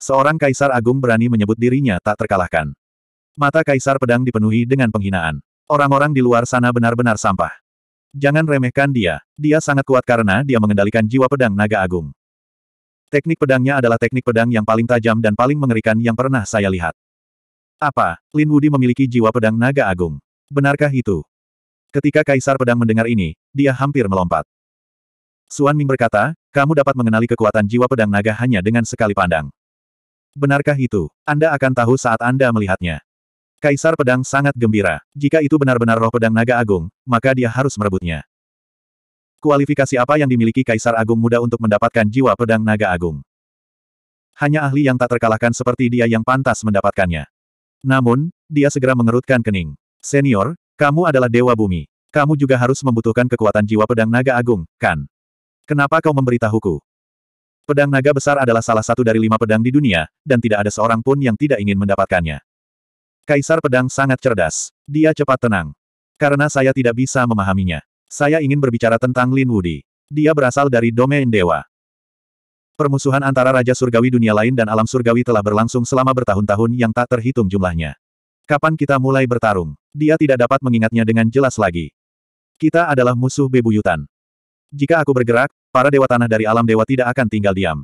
Seorang Kaisar Agung berani menyebut dirinya tak terkalahkan. Mata Kaisar Pedang dipenuhi dengan penghinaan. Orang-orang di luar sana benar-benar sampah. Jangan remehkan dia. Dia sangat kuat karena dia mengendalikan jiwa pedang naga agung. Teknik pedangnya adalah teknik pedang yang paling tajam dan paling mengerikan yang pernah saya lihat. Apa, Lin Wudi memiliki jiwa pedang naga agung? Benarkah itu? Ketika Kaisar Pedang mendengar ini, dia hampir melompat. Suan Ming berkata, kamu dapat mengenali kekuatan jiwa pedang naga hanya dengan sekali pandang. Benarkah itu? Anda akan tahu saat Anda melihatnya. Kaisar Pedang sangat gembira. Jika itu benar-benar roh pedang naga agung, maka dia harus merebutnya. Kualifikasi apa yang dimiliki Kaisar Agung Muda untuk mendapatkan jiwa pedang naga agung? Hanya ahli yang tak terkalahkan seperti dia yang pantas mendapatkannya. Namun, dia segera mengerutkan kening. Senior, kamu adalah Dewa Bumi. Kamu juga harus membutuhkan kekuatan jiwa pedang naga agung, kan? Kenapa kau memberitahuku? Pedang naga besar adalah salah satu dari lima pedang di dunia, dan tidak ada seorang pun yang tidak ingin mendapatkannya. Kaisar pedang sangat cerdas. Dia cepat tenang. Karena saya tidak bisa memahaminya. Saya ingin berbicara tentang Lin Wudi. Dia berasal dari domain dewa. Permusuhan antara Raja Surgawi dunia lain dan alam surgawi telah berlangsung selama bertahun-tahun yang tak terhitung jumlahnya. Kapan kita mulai bertarung? Dia tidak dapat mengingatnya dengan jelas lagi. Kita adalah musuh bebuyutan. Jika aku bergerak, para dewa tanah dari alam dewa tidak akan tinggal diam.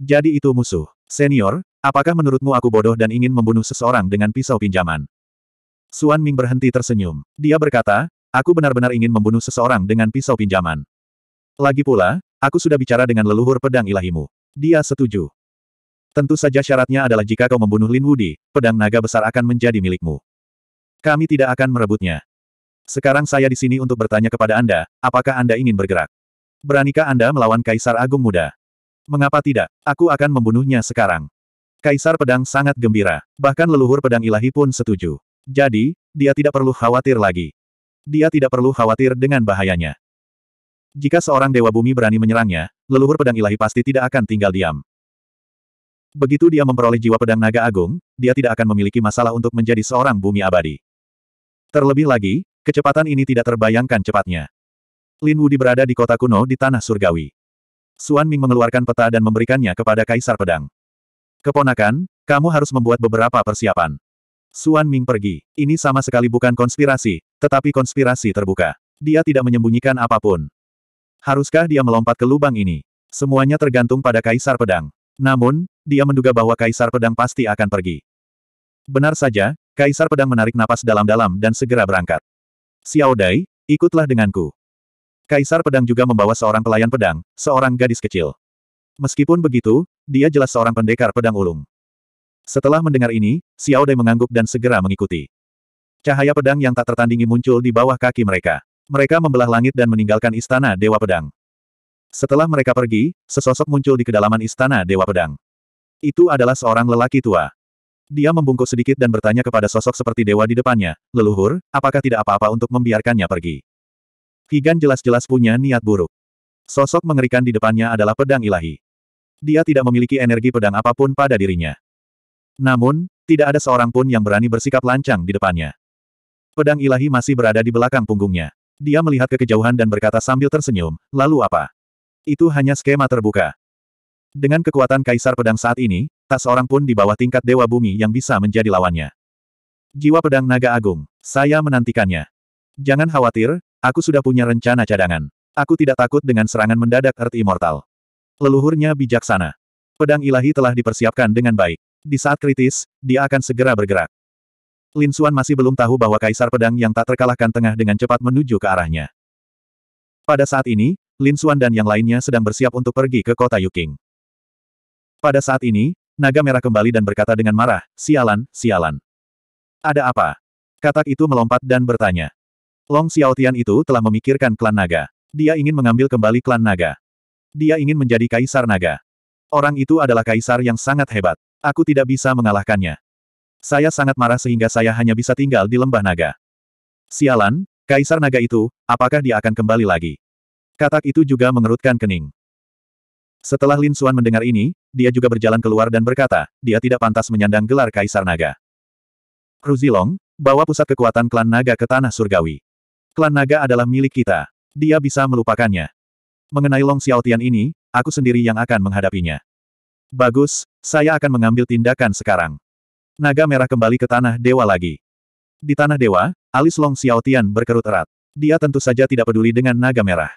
Jadi itu musuh. Senior, apakah menurutmu aku bodoh dan ingin membunuh seseorang dengan pisau pinjaman? Suan Ming berhenti tersenyum. Dia berkata, aku benar-benar ingin membunuh seseorang dengan pisau pinjaman. Lagi pula, aku sudah bicara dengan leluhur pedang ilahimu. Dia setuju. Tentu saja syaratnya adalah jika kau membunuh Lin Wudi, pedang naga besar akan menjadi milikmu. Kami tidak akan merebutnya. Sekarang saya di sini untuk bertanya kepada Anda, apakah Anda ingin bergerak? Beranikah Anda melawan Kaisar Agung Muda? Mengapa tidak? Aku akan membunuhnya sekarang. Kaisar Pedang sangat gembira. Bahkan leluhur pedang ilahi pun setuju. Jadi, dia tidak perlu khawatir lagi. Dia tidak perlu khawatir dengan bahayanya. Jika seorang dewa bumi berani menyerangnya, leluhur pedang ilahi pasti tidak akan tinggal diam. Begitu dia memperoleh jiwa pedang naga agung, dia tidak akan memiliki masalah untuk menjadi seorang bumi abadi. Terlebih lagi, kecepatan ini tidak terbayangkan cepatnya. Lin Wudi berada di kota kuno di tanah surgawi. Suan Ming mengeluarkan peta dan memberikannya kepada Kaisar Pedang. Keponakan, kamu harus membuat beberapa persiapan. Suan Ming pergi. Ini sama sekali bukan konspirasi, tetapi konspirasi terbuka. Dia tidak menyembunyikan apapun. Haruskah dia melompat ke lubang ini? Semuanya tergantung pada Kaisar Pedang. Namun, dia menduga bahwa Kaisar Pedang pasti akan pergi. Benar saja, Kaisar Pedang menarik napas dalam-dalam dan segera berangkat. Xiao Dai, ikutlah denganku. Kaisar Pedang juga membawa seorang pelayan pedang, seorang gadis kecil. Meskipun begitu, dia jelas seorang pendekar pedang ulung. Setelah mendengar ini, Xiao Dai mengangguk dan segera mengikuti. Cahaya pedang yang tak tertandingi muncul di bawah kaki mereka. Mereka membelah langit dan meninggalkan istana Dewa Pedang. Setelah mereka pergi, sesosok muncul di kedalaman istana Dewa Pedang. Itu adalah seorang lelaki tua. Dia membungkuk sedikit dan bertanya kepada sosok seperti dewa di depannya, leluhur, apakah tidak apa-apa untuk membiarkannya pergi? Higan jelas-jelas punya niat buruk. Sosok mengerikan di depannya adalah pedang ilahi. Dia tidak memiliki energi pedang apapun pada dirinya. Namun, tidak ada seorang pun yang berani bersikap lancang di depannya. Pedang ilahi masih berada di belakang punggungnya. Dia melihat ke kejauhan dan berkata sambil tersenyum, lalu apa? Itu hanya skema terbuka. Dengan kekuatan Kaisar Pedang saat ini, tak seorang pun di bawah tingkat Dewa Bumi yang bisa menjadi lawannya. Jiwa Pedang Naga Agung, saya menantikannya. Jangan khawatir, aku sudah punya rencana cadangan. Aku tidak takut dengan serangan mendadak Earth Immortal. Leluhurnya bijaksana. Pedang ilahi telah dipersiapkan dengan baik. Di saat kritis, dia akan segera bergerak. Lin Xuan masih belum tahu bahwa Kaisar Pedang yang tak terkalahkan tengah dengan cepat menuju ke arahnya. Pada saat ini, Lin Suan dan yang lainnya sedang bersiap untuk pergi ke kota Yuking. Pada saat ini, naga merah kembali dan berkata dengan marah, sialan, sialan. Ada apa? Katak itu melompat dan bertanya. Long Xiaotian itu telah memikirkan klan naga. Dia ingin mengambil kembali klan naga. Dia ingin menjadi kaisar naga. Orang itu adalah kaisar yang sangat hebat. Aku tidak bisa mengalahkannya. Saya sangat marah sehingga saya hanya bisa tinggal di lembah naga. Sialan, kaisar naga itu, apakah dia akan kembali lagi? Katak itu juga mengerutkan kening. Setelah Lin Xuan mendengar ini, dia juga berjalan keluar dan berkata, dia tidak pantas menyandang gelar Kaisar Naga. Ruzilong, bawa pusat kekuatan klan Naga ke Tanah Surgawi. Klan Naga adalah milik kita. Dia bisa melupakannya. Mengenai Long Xiaotian ini, aku sendiri yang akan menghadapinya. Bagus, saya akan mengambil tindakan sekarang. Naga merah kembali ke Tanah Dewa lagi. Di Tanah Dewa, alis Long Xiaotian berkerut erat. Dia tentu saja tidak peduli dengan naga merah.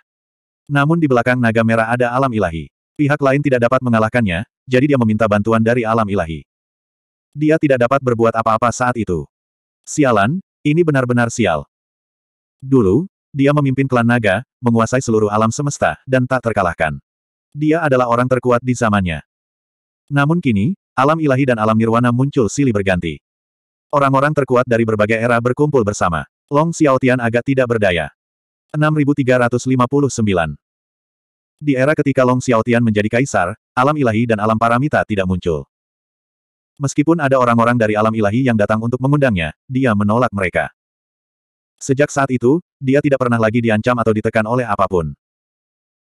Namun di belakang naga merah ada alam ilahi. Pihak lain tidak dapat mengalahkannya, jadi dia meminta bantuan dari alam ilahi. Dia tidak dapat berbuat apa-apa saat itu. Sialan, ini benar-benar sial. Dulu, dia memimpin klan naga, menguasai seluruh alam semesta, dan tak terkalahkan. Dia adalah orang terkuat di zamannya. Namun kini, alam ilahi dan alam nirwana muncul silih berganti. Orang-orang terkuat dari berbagai era berkumpul bersama. Long Xiaotian agak tidak berdaya. 6359. Di era ketika Long Xiaotian menjadi kaisar, alam ilahi dan alam paramita tidak muncul. Meskipun ada orang-orang dari alam ilahi yang datang untuk mengundangnya, dia menolak mereka. Sejak saat itu, dia tidak pernah lagi diancam atau ditekan oleh apapun.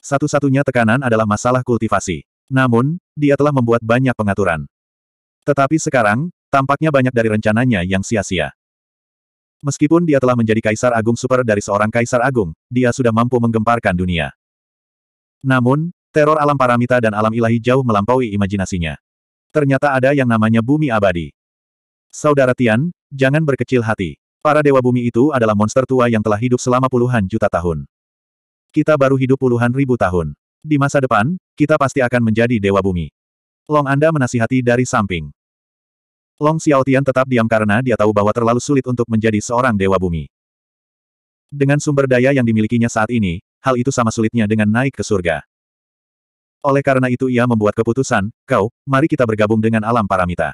Satu-satunya tekanan adalah masalah kultivasi. Namun, dia telah membuat banyak pengaturan. Tetapi sekarang, tampaknya banyak dari rencananya yang sia-sia. Meskipun dia telah menjadi kaisar agung super dari seorang kaisar agung, dia sudah mampu menggemparkan dunia. Namun, teror alam paramita dan alam ilahi jauh melampaui imajinasinya. Ternyata ada yang namanya bumi abadi. Saudara Tian, jangan berkecil hati. Para dewa bumi itu adalah monster tua yang telah hidup selama puluhan juta tahun. Kita baru hidup puluhan ribu tahun. Di masa depan, kita pasti akan menjadi dewa bumi. Long Anda menasihati dari samping. Long Xiao Tian tetap diam karena dia tahu bahwa terlalu sulit untuk menjadi seorang dewa bumi. Dengan sumber daya yang dimilikinya saat ini, hal itu sama sulitnya dengan naik ke surga. Oleh karena itu ia membuat keputusan, kau, mari kita bergabung dengan alam paramita.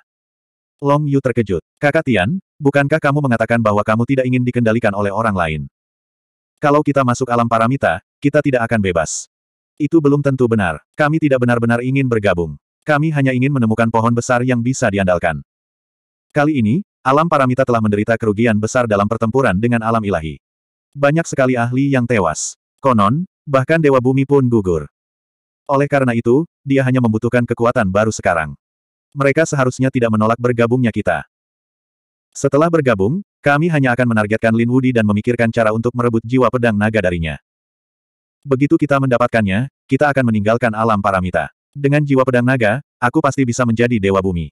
Long Yu terkejut. Kakak Tian, bukankah kamu mengatakan bahwa kamu tidak ingin dikendalikan oleh orang lain? Kalau kita masuk alam paramita, kita tidak akan bebas. Itu belum tentu benar. Kami tidak benar-benar ingin bergabung. Kami hanya ingin menemukan pohon besar yang bisa diandalkan. Kali ini, alam paramita telah menderita kerugian besar dalam pertempuran dengan alam ilahi. Banyak sekali ahli yang tewas. Konon, bahkan Dewa Bumi pun gugur. Oleh karena itu, dia hanya membutuhkan kekuatan baru sekarang. Mereka seharusnya tidak menolak bergabungnya kita. Setelah bergabung, kami hanya akan menargetkan Lin Wudi dan memikirkan cara untuk merebut jiwa pedang naga darinya. Begitu kita mendapatkannya, kita akan meninggalkan alam paramita. Dengan jiwa pedang naga, aku pasti bisa menjadi dewa bumi.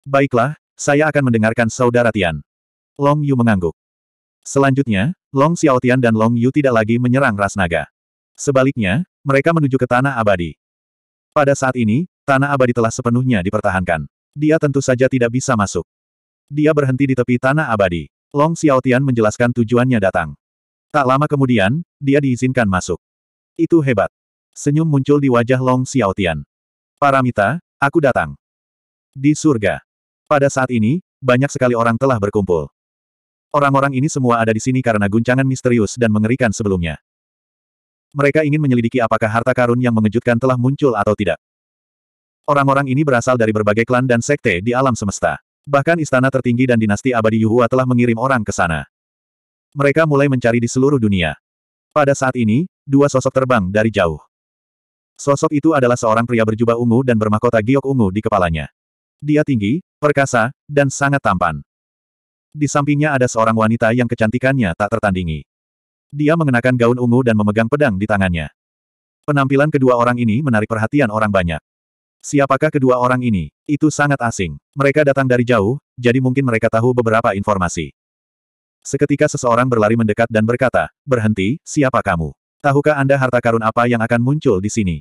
Baiklah, saya akan mendengarkan saudara Tian. Long Yu mengangguk. Selanjutnya, Long Xiao Tian dan Long Yu tidak lagi menyerang ras naga. Sebaliknya, mereka menuju ke Tanah Abadi. Pada saat ini, Tanah Abadi telah sepenuhnya dipertahankan. Dia tentu saja tidak bisa masuk. Dia berhenti di tepi Tanah Abadi. Long Xiao Tian menjelaskan tujuannya datang. Tak lama kemudian, dia diizinkan masuk. Itu hebat. Senyum muncul di wajah Long Xiao Tian. Paramita, aku datang. Di surga. Pada saat ini, banyak sekali orang telah berkumpul. Orang-orang ini semua ada di sini karena guncangan misterius dan mengerikan sebelumnya. Mereka ingin menyelidiki apakah harta karun yang mengejutkan telah muncul atau tidak. Orang-orang ini berasal dari berbagai klan dan sekte di alam semesta. Bahkan istana tertinggi dan dinasti abadi Yuhua telah mengirim orang ke sana. Mereka mulai mencari di seluruh dunia. Pada saat ini, dua sosok terbang dari jauh. Sosok itu adalah seorang pria berjubah ungu dan bermahkota giok ungu di kepalanya. Dia tinggi, perkasa, dan sangat tampan. Di sampingnya ada seorang wanita yang kecantikannya tak tertandingi. Dia mengenakan gaun ungu dan memegang pedang di tangannya. Penampilan kedua orang ini menarik perhatian orang banyak. Siapakah kedua orang ini? Itu sangat asing. Mereka datang dari jauh, jadi mungkin mereka tahu beberapa informasi. Seketika seseorang berlari mendekat dan berkata, Berhenti, siapa kamu? Tahukah Anda harta karun apa yang akan muncul di sini?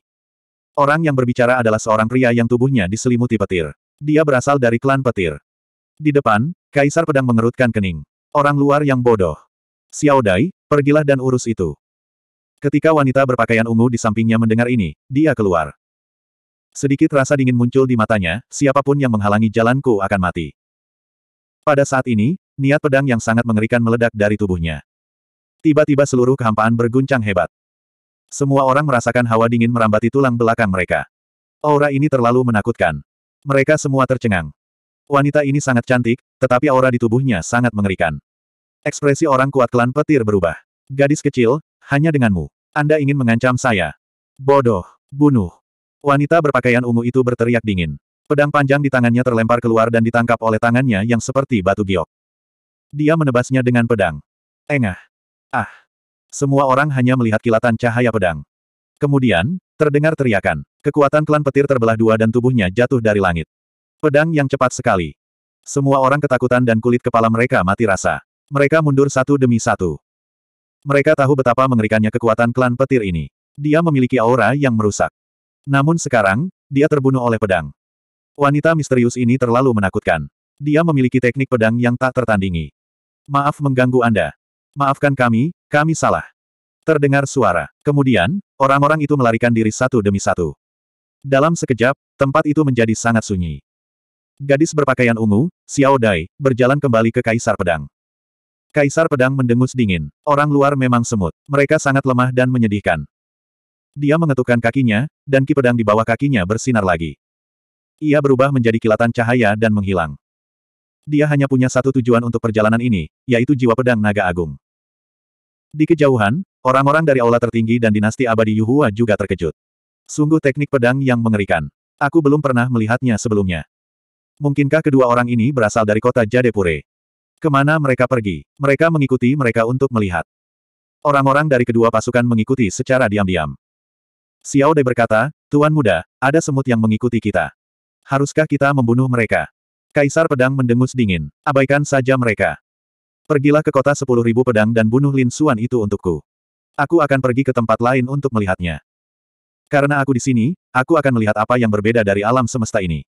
Orang yang berbicara adalah seorang pria yang tubuhnya diselimuti petir. Dia berasal dari klan petir. Di depan, Kaisar Pedang mengerutkan kening. Orang luar yang bodoh. Xiao Dai, pergilah dan urus itu. Ketika wanita berpakaian ungu di sampingnya mendengar ini, dia keluar. Sedikit rasa dingin muncul di matanya, siapapun yang menghalangi jalanku akan mati. Pada saat ini, niat pedang yang sangat mengerikan meledak dari tubuhnya. Tiba-tiba seluruh kehampaan berguncang hebat. Semua orang merasakan hawa dingin merambati tulang belakang mereka. Aura ini terlalu menakutkan. Mereka semua tercengang. Wanita ini sangat cantik, tetapi aura di tubuhnya sangat mengerikan. Ekspresi orang kuat klan petir berubah. Gadis kecil, hanya denganmu. Anda ingin mengancam saya. Bodoh, bunuh. Wanita berpakaian ungu itu berteriak dingin. Pedang panjang di tangannya terlempar keluar dan ditangkap oleh tangannya yang seperti batu giok. Dia menebasnya dengan pedang. Engah. Ah. Semua orang hanya melihat kilatan cahaya pedang. Kemudian, terdengar teriakan. Kekuatan klan petir terbelah dua dan tubuhnya jatuh dari langit. Pedang yang cepat sekali. Semua orang ketakutan dan kulit kepala mereka mati rasa. Mereka mundur satu demi satu. Mereka tahu betapa mengerikannya kekuatan klan petir ini. Dia memiliki aura yang merusak. Namun sekarang, dia terbunuh oleh pedang. Wanita misterius ini terlalu menakutkan. Dia memiliki teknik pedang yang tak tertandingi. Maaf mengganggu Anda. Maafkan kami, kami salah. Terdengar suara. Kemudian, orang-orang itu melarikan diri satu demi satu. Dalam sekejap, tempat itu menjadi sangat sunyi. Gadis berpakaian ungu, Xiao Dai, berjalan kembali ke Kaisar Pedang. Kaisar Pedang mendengus dingin. Orang luar memang semut. Mereka sangat lemah dan menyedihkan. Dia mengetukkan kakinya, dan ki pedang di bawah kakinya bersinar lagi. Ia berubah menjadi kilatan cahaya dan menghilang. Dia hanya punya satu tujuan untuk perjalanan ini, yaitu jiwa pedang naga agung. Di kejauhan, orang-orang dari aula tertinggi dan dinasti abadi Yuhua juga terkejut. Sungguh teknik pedang yang mengerikan. Aku belum pernah melihatnya sebelumnya. Mungkinkah kedua orang ini berasal dari kota Jadepure? Kemana mereka pergi? Mereka mengikuti mereka untuk melihat. Orang-orang dari kedua pasukan mengikuti secara diam-diam. Xiao De berkata, Tuan Muda, ada semut yang mengikuti kita. Haruskah kita membunuh mereka? Kaisar Pedang mendengus dingin. Abaikan saja mereka. Pergilah ke kota sepuluh ribu pedang dan bunuh Lin Suan itu untukku. Aku akan pergi ke tempat lain untuk melihatnya. Karena aku di sini, aku akan melihat apa yang berbeda dari alam semesta ini.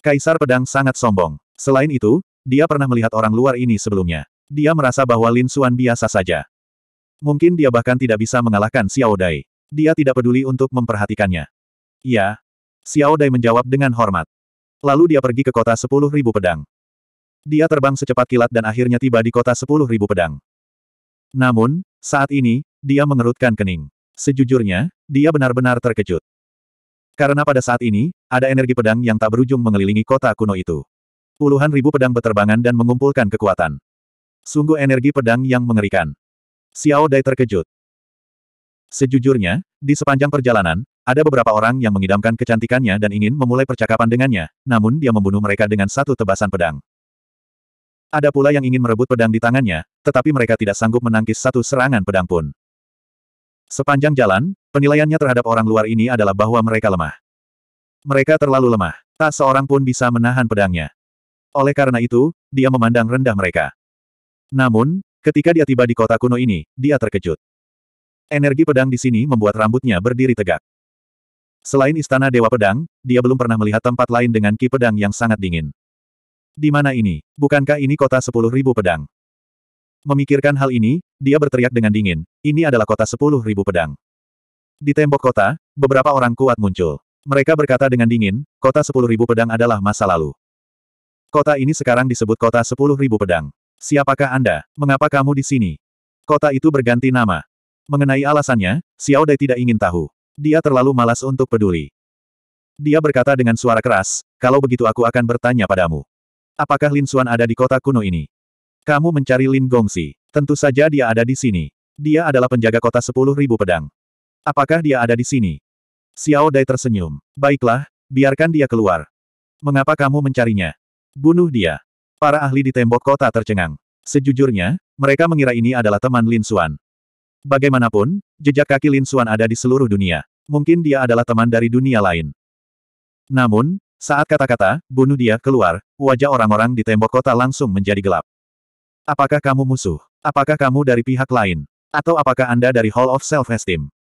Kaisar Pedang sangat sombong. Selain itu, dia pernah melihat orang luar ini sebelumnya. Dia merasa bahwa Lin Xuan biasa saja. Mungkin dia bahkan tidak bisa mengalahkan Xiao Dai. Dia tidak peduli untuk memperhatikannya. Ya. Xiao Dai menjawab dengan hormat. Lalu dia pergi ke kota sepuluh ribu pedang. Dia terbang secepat kilat dan akhirnya tiba di kota sepuluh ribu pedang. Namun, saat ini, dia mengerutkan kening. Sejujurnya, dia benar-benar terkejut. Karena pada saat ini, ada energi pedang yang tak berujung mengelilingi kota kuno itu. Puluhan ribu pedang beterbangan dan mengumpulkan kekuatan. Sungguh energi pedang yang mengerikan. Xiao Dai terkejut. Sejujurnya, di sepanjang perjalanan, ada beberapa orang yang mengidamkan kecantikannya dan ingin memulai percakapan dengannya, namun dia membunuh mereka dengan satu tebasan pedang. Ada pula yang ingin merebut pedang di tangannya, tetapi mereka tidak sanggup menangkis satu serangan pedang pun. Sepanjang jalan, penilaiannya terhadap orang luar ini adalah bahwa mereka lemah. Mereka terlalu lemah. Tak seorang pun bisa menahan pedangnya. Oleh karena itu, dia memandang rendah mereka. Namun, ketika dia tiba di kota kuno ini, dia terkejut. Energi pedang di sini membuat rambutnya berdiri tegak. Selain istana Dewa Pedang, dia belum pernah melihat tempat lain dengan ki pedang yang sangat dingin. Di mana ini? Bukankah ini kota sepuluh ribu pedang? Memikirkan hal ini, dia berteriak dengan dingin, ini adalah kota sepuluh ribu pedang. Di tembok kota, beberapa orang kuat muncul. Mereka berkata dengan dingin, kota sepuluh ribu pedang adalah masa lalu. Kota ini sekarang disebut kota sepuluh ribu pedang. Siapakah Anda? Mengapa kamu di sini? Kota itu berganti nama. Mengenai alasannya, Xiao Dai tidak ingin tahu. Dia terlalu malas untuk peduli. Dia berkata dengan suara keras, kalau begitu aku akan bertanya padamu. Apakah Lin Xuan ada di kota kuno ini? Kamu mencari Lin Gongsi. Tentu saja dia ada di sini. Dia adalah penjaga kota sepuluh ribu pedang. Apakah dia ada di sini? Xiao Dai tersenyum. Baiklah, biarkan dia keluar. Mengapa kamu mencarinya? Bunuh dia. Para ahli di tembok kota tercengang. Sejujurnya, mereka mengira ini adalah teman Lin Xuan. Bagaimanapun, jejak kaki Lin Xuan ada di seluruh dunia. Mungkin dia adalah teman dari dunia lain. Namun, saat kata-kata, bunuh dia, keluar, wajah orang-orang di tembok kota langsung menjadi gelap. Apakah kamu musuh? Apakah kamu dari pihak lain? Atau apakah Anda dari Hall of Self-Esteem?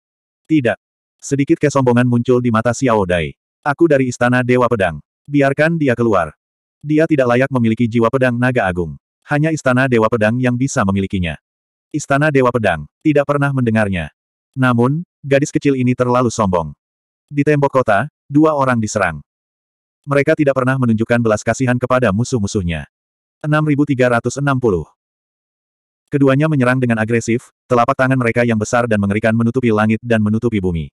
Tidak. Sedikit kesombongan muncul di mata Xiao Dai. Aku dari Istana Dewa Pedang. Biarkan dia keluar. Dia tidak layak memiliki jiwa pedang naga agung. Hanya Istana Dewa Pedang yang bisa memilikinya. Istana Dewa Pedang, tidak pernah mendengarnya. Namun, gadis kecil ini terlalu sombong. Di tembok kota, dua orang diserang. Mereka tidak pernah menunjukkan belas kasihan kepada musuh-musuhnya. 6360. Keduanya menyerang dengan agresif, telapak tangan mereka yang besar dan mengerikan menutupi langit dan menutupi bumi.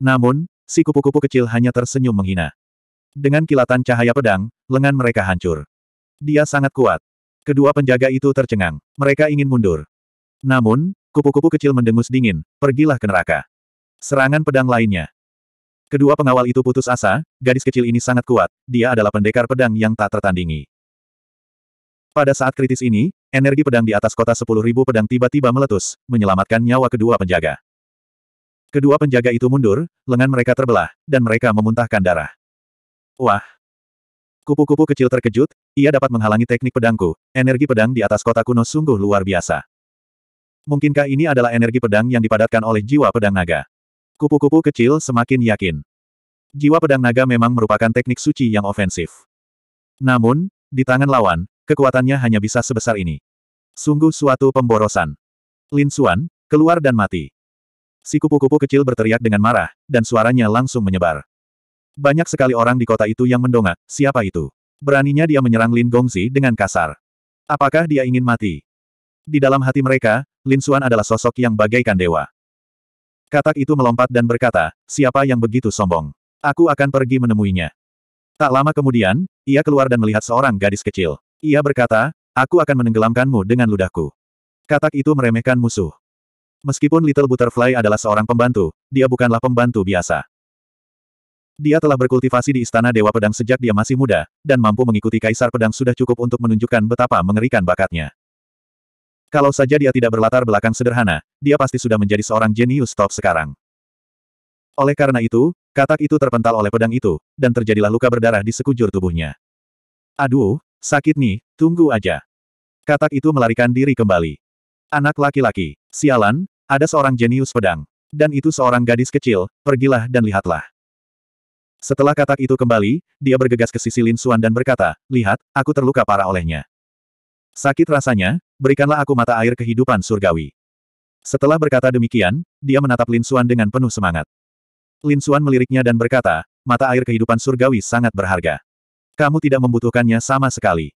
Namun, si kupu-kupu kecil hanya tersenyum menghina. Dengan kilatan cahaya pedang, lengan mereka hancur. Dia sangat kuat. Kedua penjaga itu tercengang. Mereka ingin mundur. Namun, kupu-kupu kecil mendengus dingin, pergilah ke neraka. Serangan pedang lainnya. Kedua pengawal itu putus asa, gadis kecil ini sangat kuat, dia adalah pendekar pedang yang tak tertandingi. Pada saat kritis ini, energi pedang di atas kota sepuluh ribu pedang tiba-tiba meletus, menyelamatkan nyawa kedua penjaga. Kedua penjaga itu mundur, lengan mereka terbelah, dan mereka memuntahkan darah. Wah! Kupu-kupu kecil terkejut, ia dapat menghalangi teknik pedangku, energi pedang di atas kota kuno sungguh luar biasa. Mungkinkah ini adalah energi pedang yang dipadatkan oleh jiwa pedang naga? Kupu-kupu kecil semakin yakin. Jiwa pedang naga memang merupakan teknik suci yang ofensif. Namun, di tangan lawan, kekuatannya hanya bisa sebesar ini. Sungguh suatu pemborosan. Lin Xuan, keluar dan mati. Si kupu-kupu kecil berteriak dengan marah, dan suaranya langsung menyebar. Banyak sekali orang di kota itu yang mendongak, siapa itu? Beraninya dia menyerang Lin Gongzi dengan kasar. Apakah dia ingin mati? Di dalam hati mereka, Lin Xuan adalah sosok yang bagaikan dewa. Katak itu melompat dan berkata, siapa yang begitu sombong? Aku akan pergi menemuinya. Tak lama kemudian, ia keluar dan melihat seorang gadis kecil. Ia berkata, aku akan menenggelamkanmu dengan ludahku. Katak itu meremehkan musuh. Meskipun Little Butterfly adalah seorang pembantu, dia bukanlah pembantu biasa. Dia telah berkultivasi di Istana Dewa Pedang sejak dia masih muda, dan mampu mengikuti Kaisar Pedang sudah cukup untuk menunjukkan betapa mengerikan bakatnya. Kalau saja dia tidak berlatar belakang sederhana, dia pasti sudah menjadi seorang jenius top sekarang. Oleh karena itu, katak itu terpental oleh pedang itu, dan terjadilah luka berdarah di sekujur tubuhnya. Aduh, Sakit nih, tunggu aja. Katak itu melarikan diri kembali. Anak laki-laki, sialan, ada seorang jenius pedang. Dan itu seorang gadis kecil, pergilah dan lihatlah. Setelah katak itu kembali, dia bergegas ke sisi Lin Suan dan berkata, Lihat, aku terluka parah olehnya. Sakit rasanya, berikanlah aku mata air kehidupan surgawi. Setelah berkata demikian, dia menatap Lin Suan dengan penuh semangat. Lin Suan meliriknya dan berkata, mata air kehidupan surgawi sangat berharga. Kamu tidak membutuhkannya sama sekali.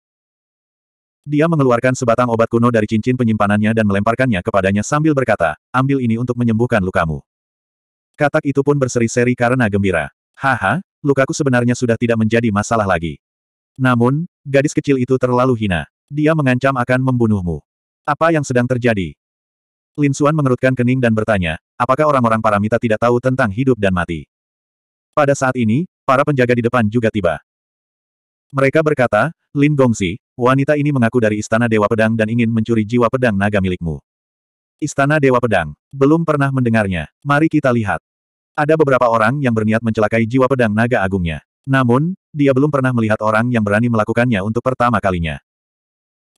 Dia mengeluarkan sebatang obat kuno dari cincin penyimpanannya dan melemparkannya kepadanya sambil berkata, ambil ini untuk menyembuhkan lukamu. Katak itu pun berseri-seri karena gembira. Haha, lukaku sebenarnya sudah tidak menjadi masalah lagi. Namun, gadis kecil itu terlalu hina. Dia mengancam akan membunuhmu. Apa yang sedang terjadi? Lin Suan mengerutkan kening dan bertanya, apakah orang-orang paramita tidak tahu tentang hidup dan mati? Pada saat ini, para penjaga di depan juga tiba. Mereka berkata, Lin Gongzi, wanita ini mengaku dari Istana Dewa Pedang dan ingin mencuri jiwa pedang naga milikmu. Istana Dewa Pedang, belum pernah mendengarnya, mari kita lihat. Ada beberapa orang yang berniat mencelakai jiwa pedang naga agungnya. Namun, dia belum pernah melihat orang yang berani melakukannya untuk pertama kalinya.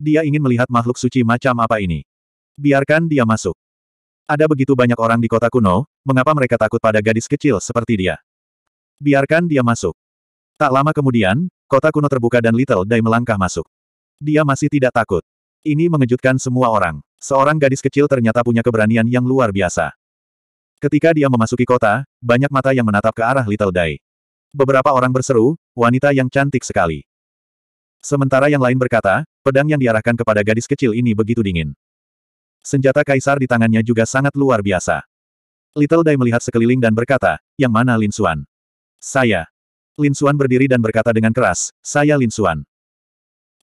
Dia ingin melihat makhluk suci macam apa ini. Biarkan dia masuk. Ada begitu banyak orang di kota kuno, mengapa mereka takut pada gadis kecil seperti dia? Biarkan dia masuk. Tak lama kemudian, Kota kuno terbuka dan Little Dai melangkah masuk. Dia masih tidak takut. Ini mengejutkan semua orang. Seorang gadis kecil ternyata punya keberanian yang luar biasa. Ketika dia memasuki kota, banyak mata yang menatap ke arah Little Dai. Beberapa orang berseru, wanita yang cantik sekali. Sementara yang lain berkata, pedang yang diarahkan kepada gadis kecil ini begitu dingin. Senjata kaisar di tangannya juga sangat luar biasa. Little Dai melihat sekeliling dan berkata, yang mana Lin Xuan? Saya. Lin Xuan berdiri dan berkata dengan keras, saya Lin Xuan.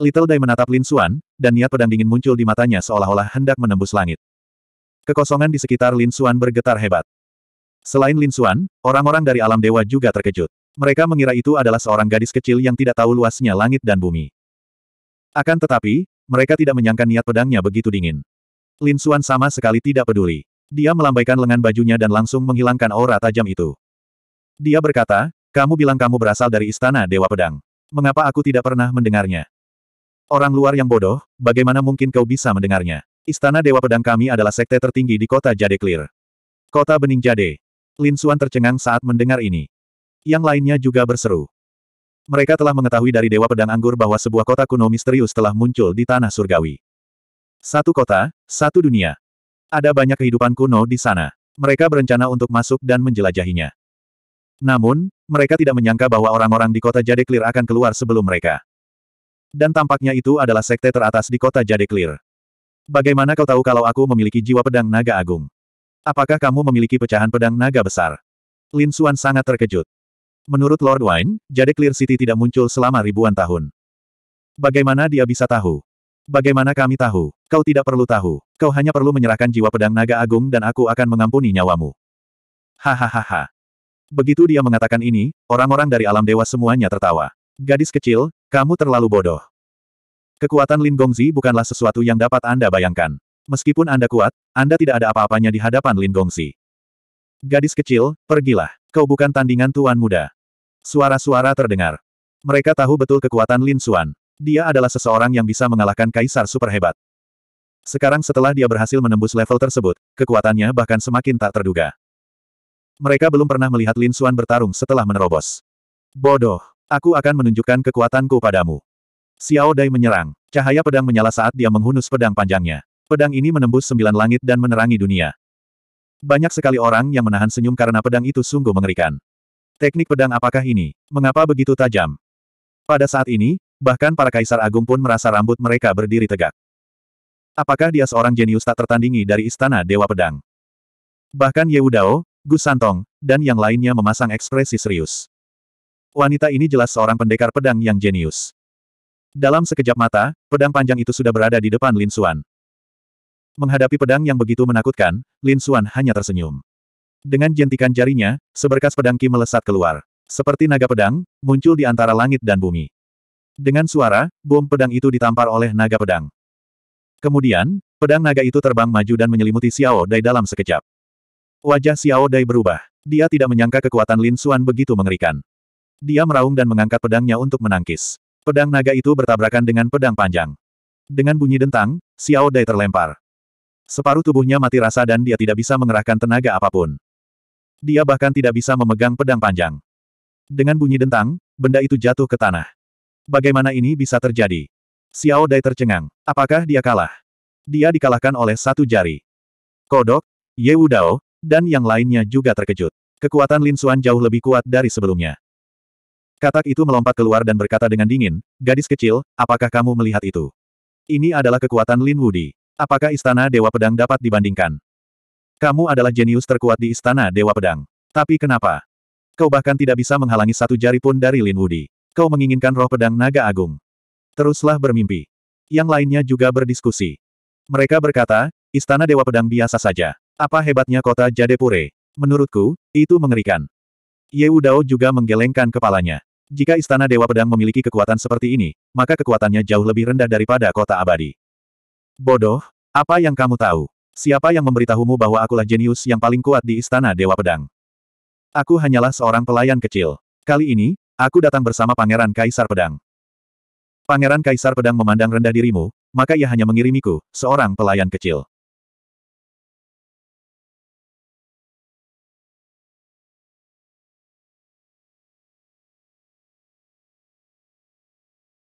Little Dai menatap Lin Xuan, dan niat pedang dingin muncul di matanya seolah-olah hendak menembus langit. Kekosongan di sekitar Lin Xuan bergetar hebat. Selain Lin Xuan, orang-orang dari alam dewa juga terkejut. Mereka mengira itu adalah seorang gadis kecil yang tidak tahu luasnya langit dan bumi. Akan tetapi, mereka tidak menyangka niat pedangnya begitu dingin. Lin Xuan sama sekali tidak peduli. Dia melambaikan lengan bajunya dan langsung menghilangkan aura tajam itu. Dia berkata, kamu bilang kamu berasal dari istana Dewa Pedang. Mengapa aku tidak pernah mendengarnya? Orang luar yang bodoh, bagaimana mungkin kau bisa mendengarnya? Istana Dewa Pedang kami adalah sekte tertinggi di kota Jade Clear. Kota Bening Jade. Lin Suan tercengang saat mendengar ini. Yang lainnya juga berseru. Mereka telah mengetahui dari Dewa Pedang Anggur bahwa sebuah kota kuno misterius telah muncul di tanah surgawi. Satu kota, satu dunia. Ada banyak kehidupan kuno di sana. Mereka berencana untuk masuk dan menjelajahinya. Namun, mereka tidak menyangka bahwa orang-orang di kota Jade Clear akan keluar sebelum mereka. Dan tampaknya itu adalah sekte teratas di kota Jade Clear. Bagaimana kau tahu kalau aku memiliki jiwa pedang naga agung? Apakah kamu memiliki pecahan pedang naga besar? Lin Xuan sangat terkejut. Menurut Lord Wine, Jade Clear City tidak muncul selama ribuan tahun. Bagaimana dia bisa tahu? Bagaimana kami tahu? Kau tidak perlu tahu. Kau hanya perlu menyerahkan jiwa pedang naga agung dan aku akan mengampuni nyawamu. Hahaha. Begitu dia mengatakan ini, orang-orang dari alam dewa semuanya tertawa. Gadis kecil, kamu terlalu bodoh. Kekuatan Lin Gongzi bukanlah sesuatu yang dapat Anda bayangkan. Meskipun Anda kuat, Anda tidak ada apa-apanya di hadapan Lin Gongzi. Gadis kecil, pergilah. Kau bukan tandingan tuan muda. Suara-suara terdengar. Mereka tahu betul kekuatan Lin Xuan. Dia adalah seseorang yang bisa mengalahkan kaisar super hebat. Sekarang setelah dia berhasil menembus level tersebut, kekuatannya bahkan semakin tak terduga. Mereka belum pernah melihat Lin Suan bertarung setelah menerobos. Bodoh. Aku akan menunjukkan kekuatanku padamu. Xiao Dai menyerang. Cahaya pedang menyala saat dia menghunus pedang panjangnya. Pedang ini menembus sembilan langit dan menerangi dunia. Banyak sekali orang yang menahan senyum karena pedang itu sungguh mengerikan. Teknik pedang apakah ini? Mengapa begitu tajam? Pada saat ini, bahkan para kaisar agung pun merasa rambut mereka berdiri tegak. Apakah dia seorang jenius tak tertandingi dari istana Dewa Pedang? Bahkan Yeu Dao, Gu Santong, dan yang lainnya memasang ekspresi serius. Wanita ini jelas seorang pendekar pedang yang jenius. Dalam sekejap mata, pedang panjang itu sudah berada di depan Lin Xuan. Menghadapi pedang yang begitu menakutkan, Lin Xuan hanya tersenyum. Dengan jentikan jarinya, seberkas pedang Ki melesat keluar. Seperti naga pedang, muncul di antara langit dan bumi. Dengan suara, bom pedang itu ditampar oleh naga pedang. Kemudian, pedang naga itu terbang maju dan menyelimuti Xiao Dai dalam sekejap. Wajah Xiao Dai berubah. Dia tidak menyangka kekuatan Lin Xuan begitu mengerikan. Dia meraung dan mengangkat pedangnya untuk menangkis. Pedang naga itu bertabrakan dengan pedang panjang. Dengan bunyi dentang, Xiao Dai terlempar. Separuh tubuhnya mati rasa dan dia tidak bisa mengerahkan tenaga apapun. Dia bahkan tidak bisa memegang pedang panjang. Dengan bunyi dentang, benda itu jatuh ke tanah. Bagaimana ini bisa terjadi? Xiao Dai tercengang. Apakah dia kalah? Dia dikalahkan oleh satu jari. Kodok, Ye Wudao dan yang lainnya juga terkejut. Kekuatan Lin Xuan jauh lebih kuat dari sebelumnya. Katak itu melompat keluar dan berkata dengan dingin, gadis kecil, apakah kamu melihat itu? Ini adalah kekuatan Lin Wudi. Apakah istana Dewa Pedang dapat dibandingkan? Kamu adalah jenius terkuat di istana Dewa Pedang. Tapi kenapa? Kau bahkan tidak bisa menghalangi satu jari pun dari Lin Wudi. Kau menginginkan roh pedang naga agung. Teruslah bermimpi. Yang lainnya juga berdiskusi. Mereka berkata, istana Dewa Pedang biasa saja. Apa hebatnya kota Jadepure? Menurutku, itu mengerikan. Ye Udao juga menggelengkan kepalanya. Jika Istana Dewa Pedang memiliki kekuatan seperti ini, maka kekuatannya jauh lebih rendah daripada kota abadi. Bodoh, apa yang kamu tahu? Siapa yang memberitahumu bahwa akulah jenius yang paling kuat di Istana Dewa Pedang? Aku hanyalah seorang pelayan kecil. Kali ini, aku datang bersama Pangeran Kaisar Pedang. Pangeran Kaisar Pedang memandang rendah dirimu, maka ia hanya mengirimiku, seorang pelayan kecil.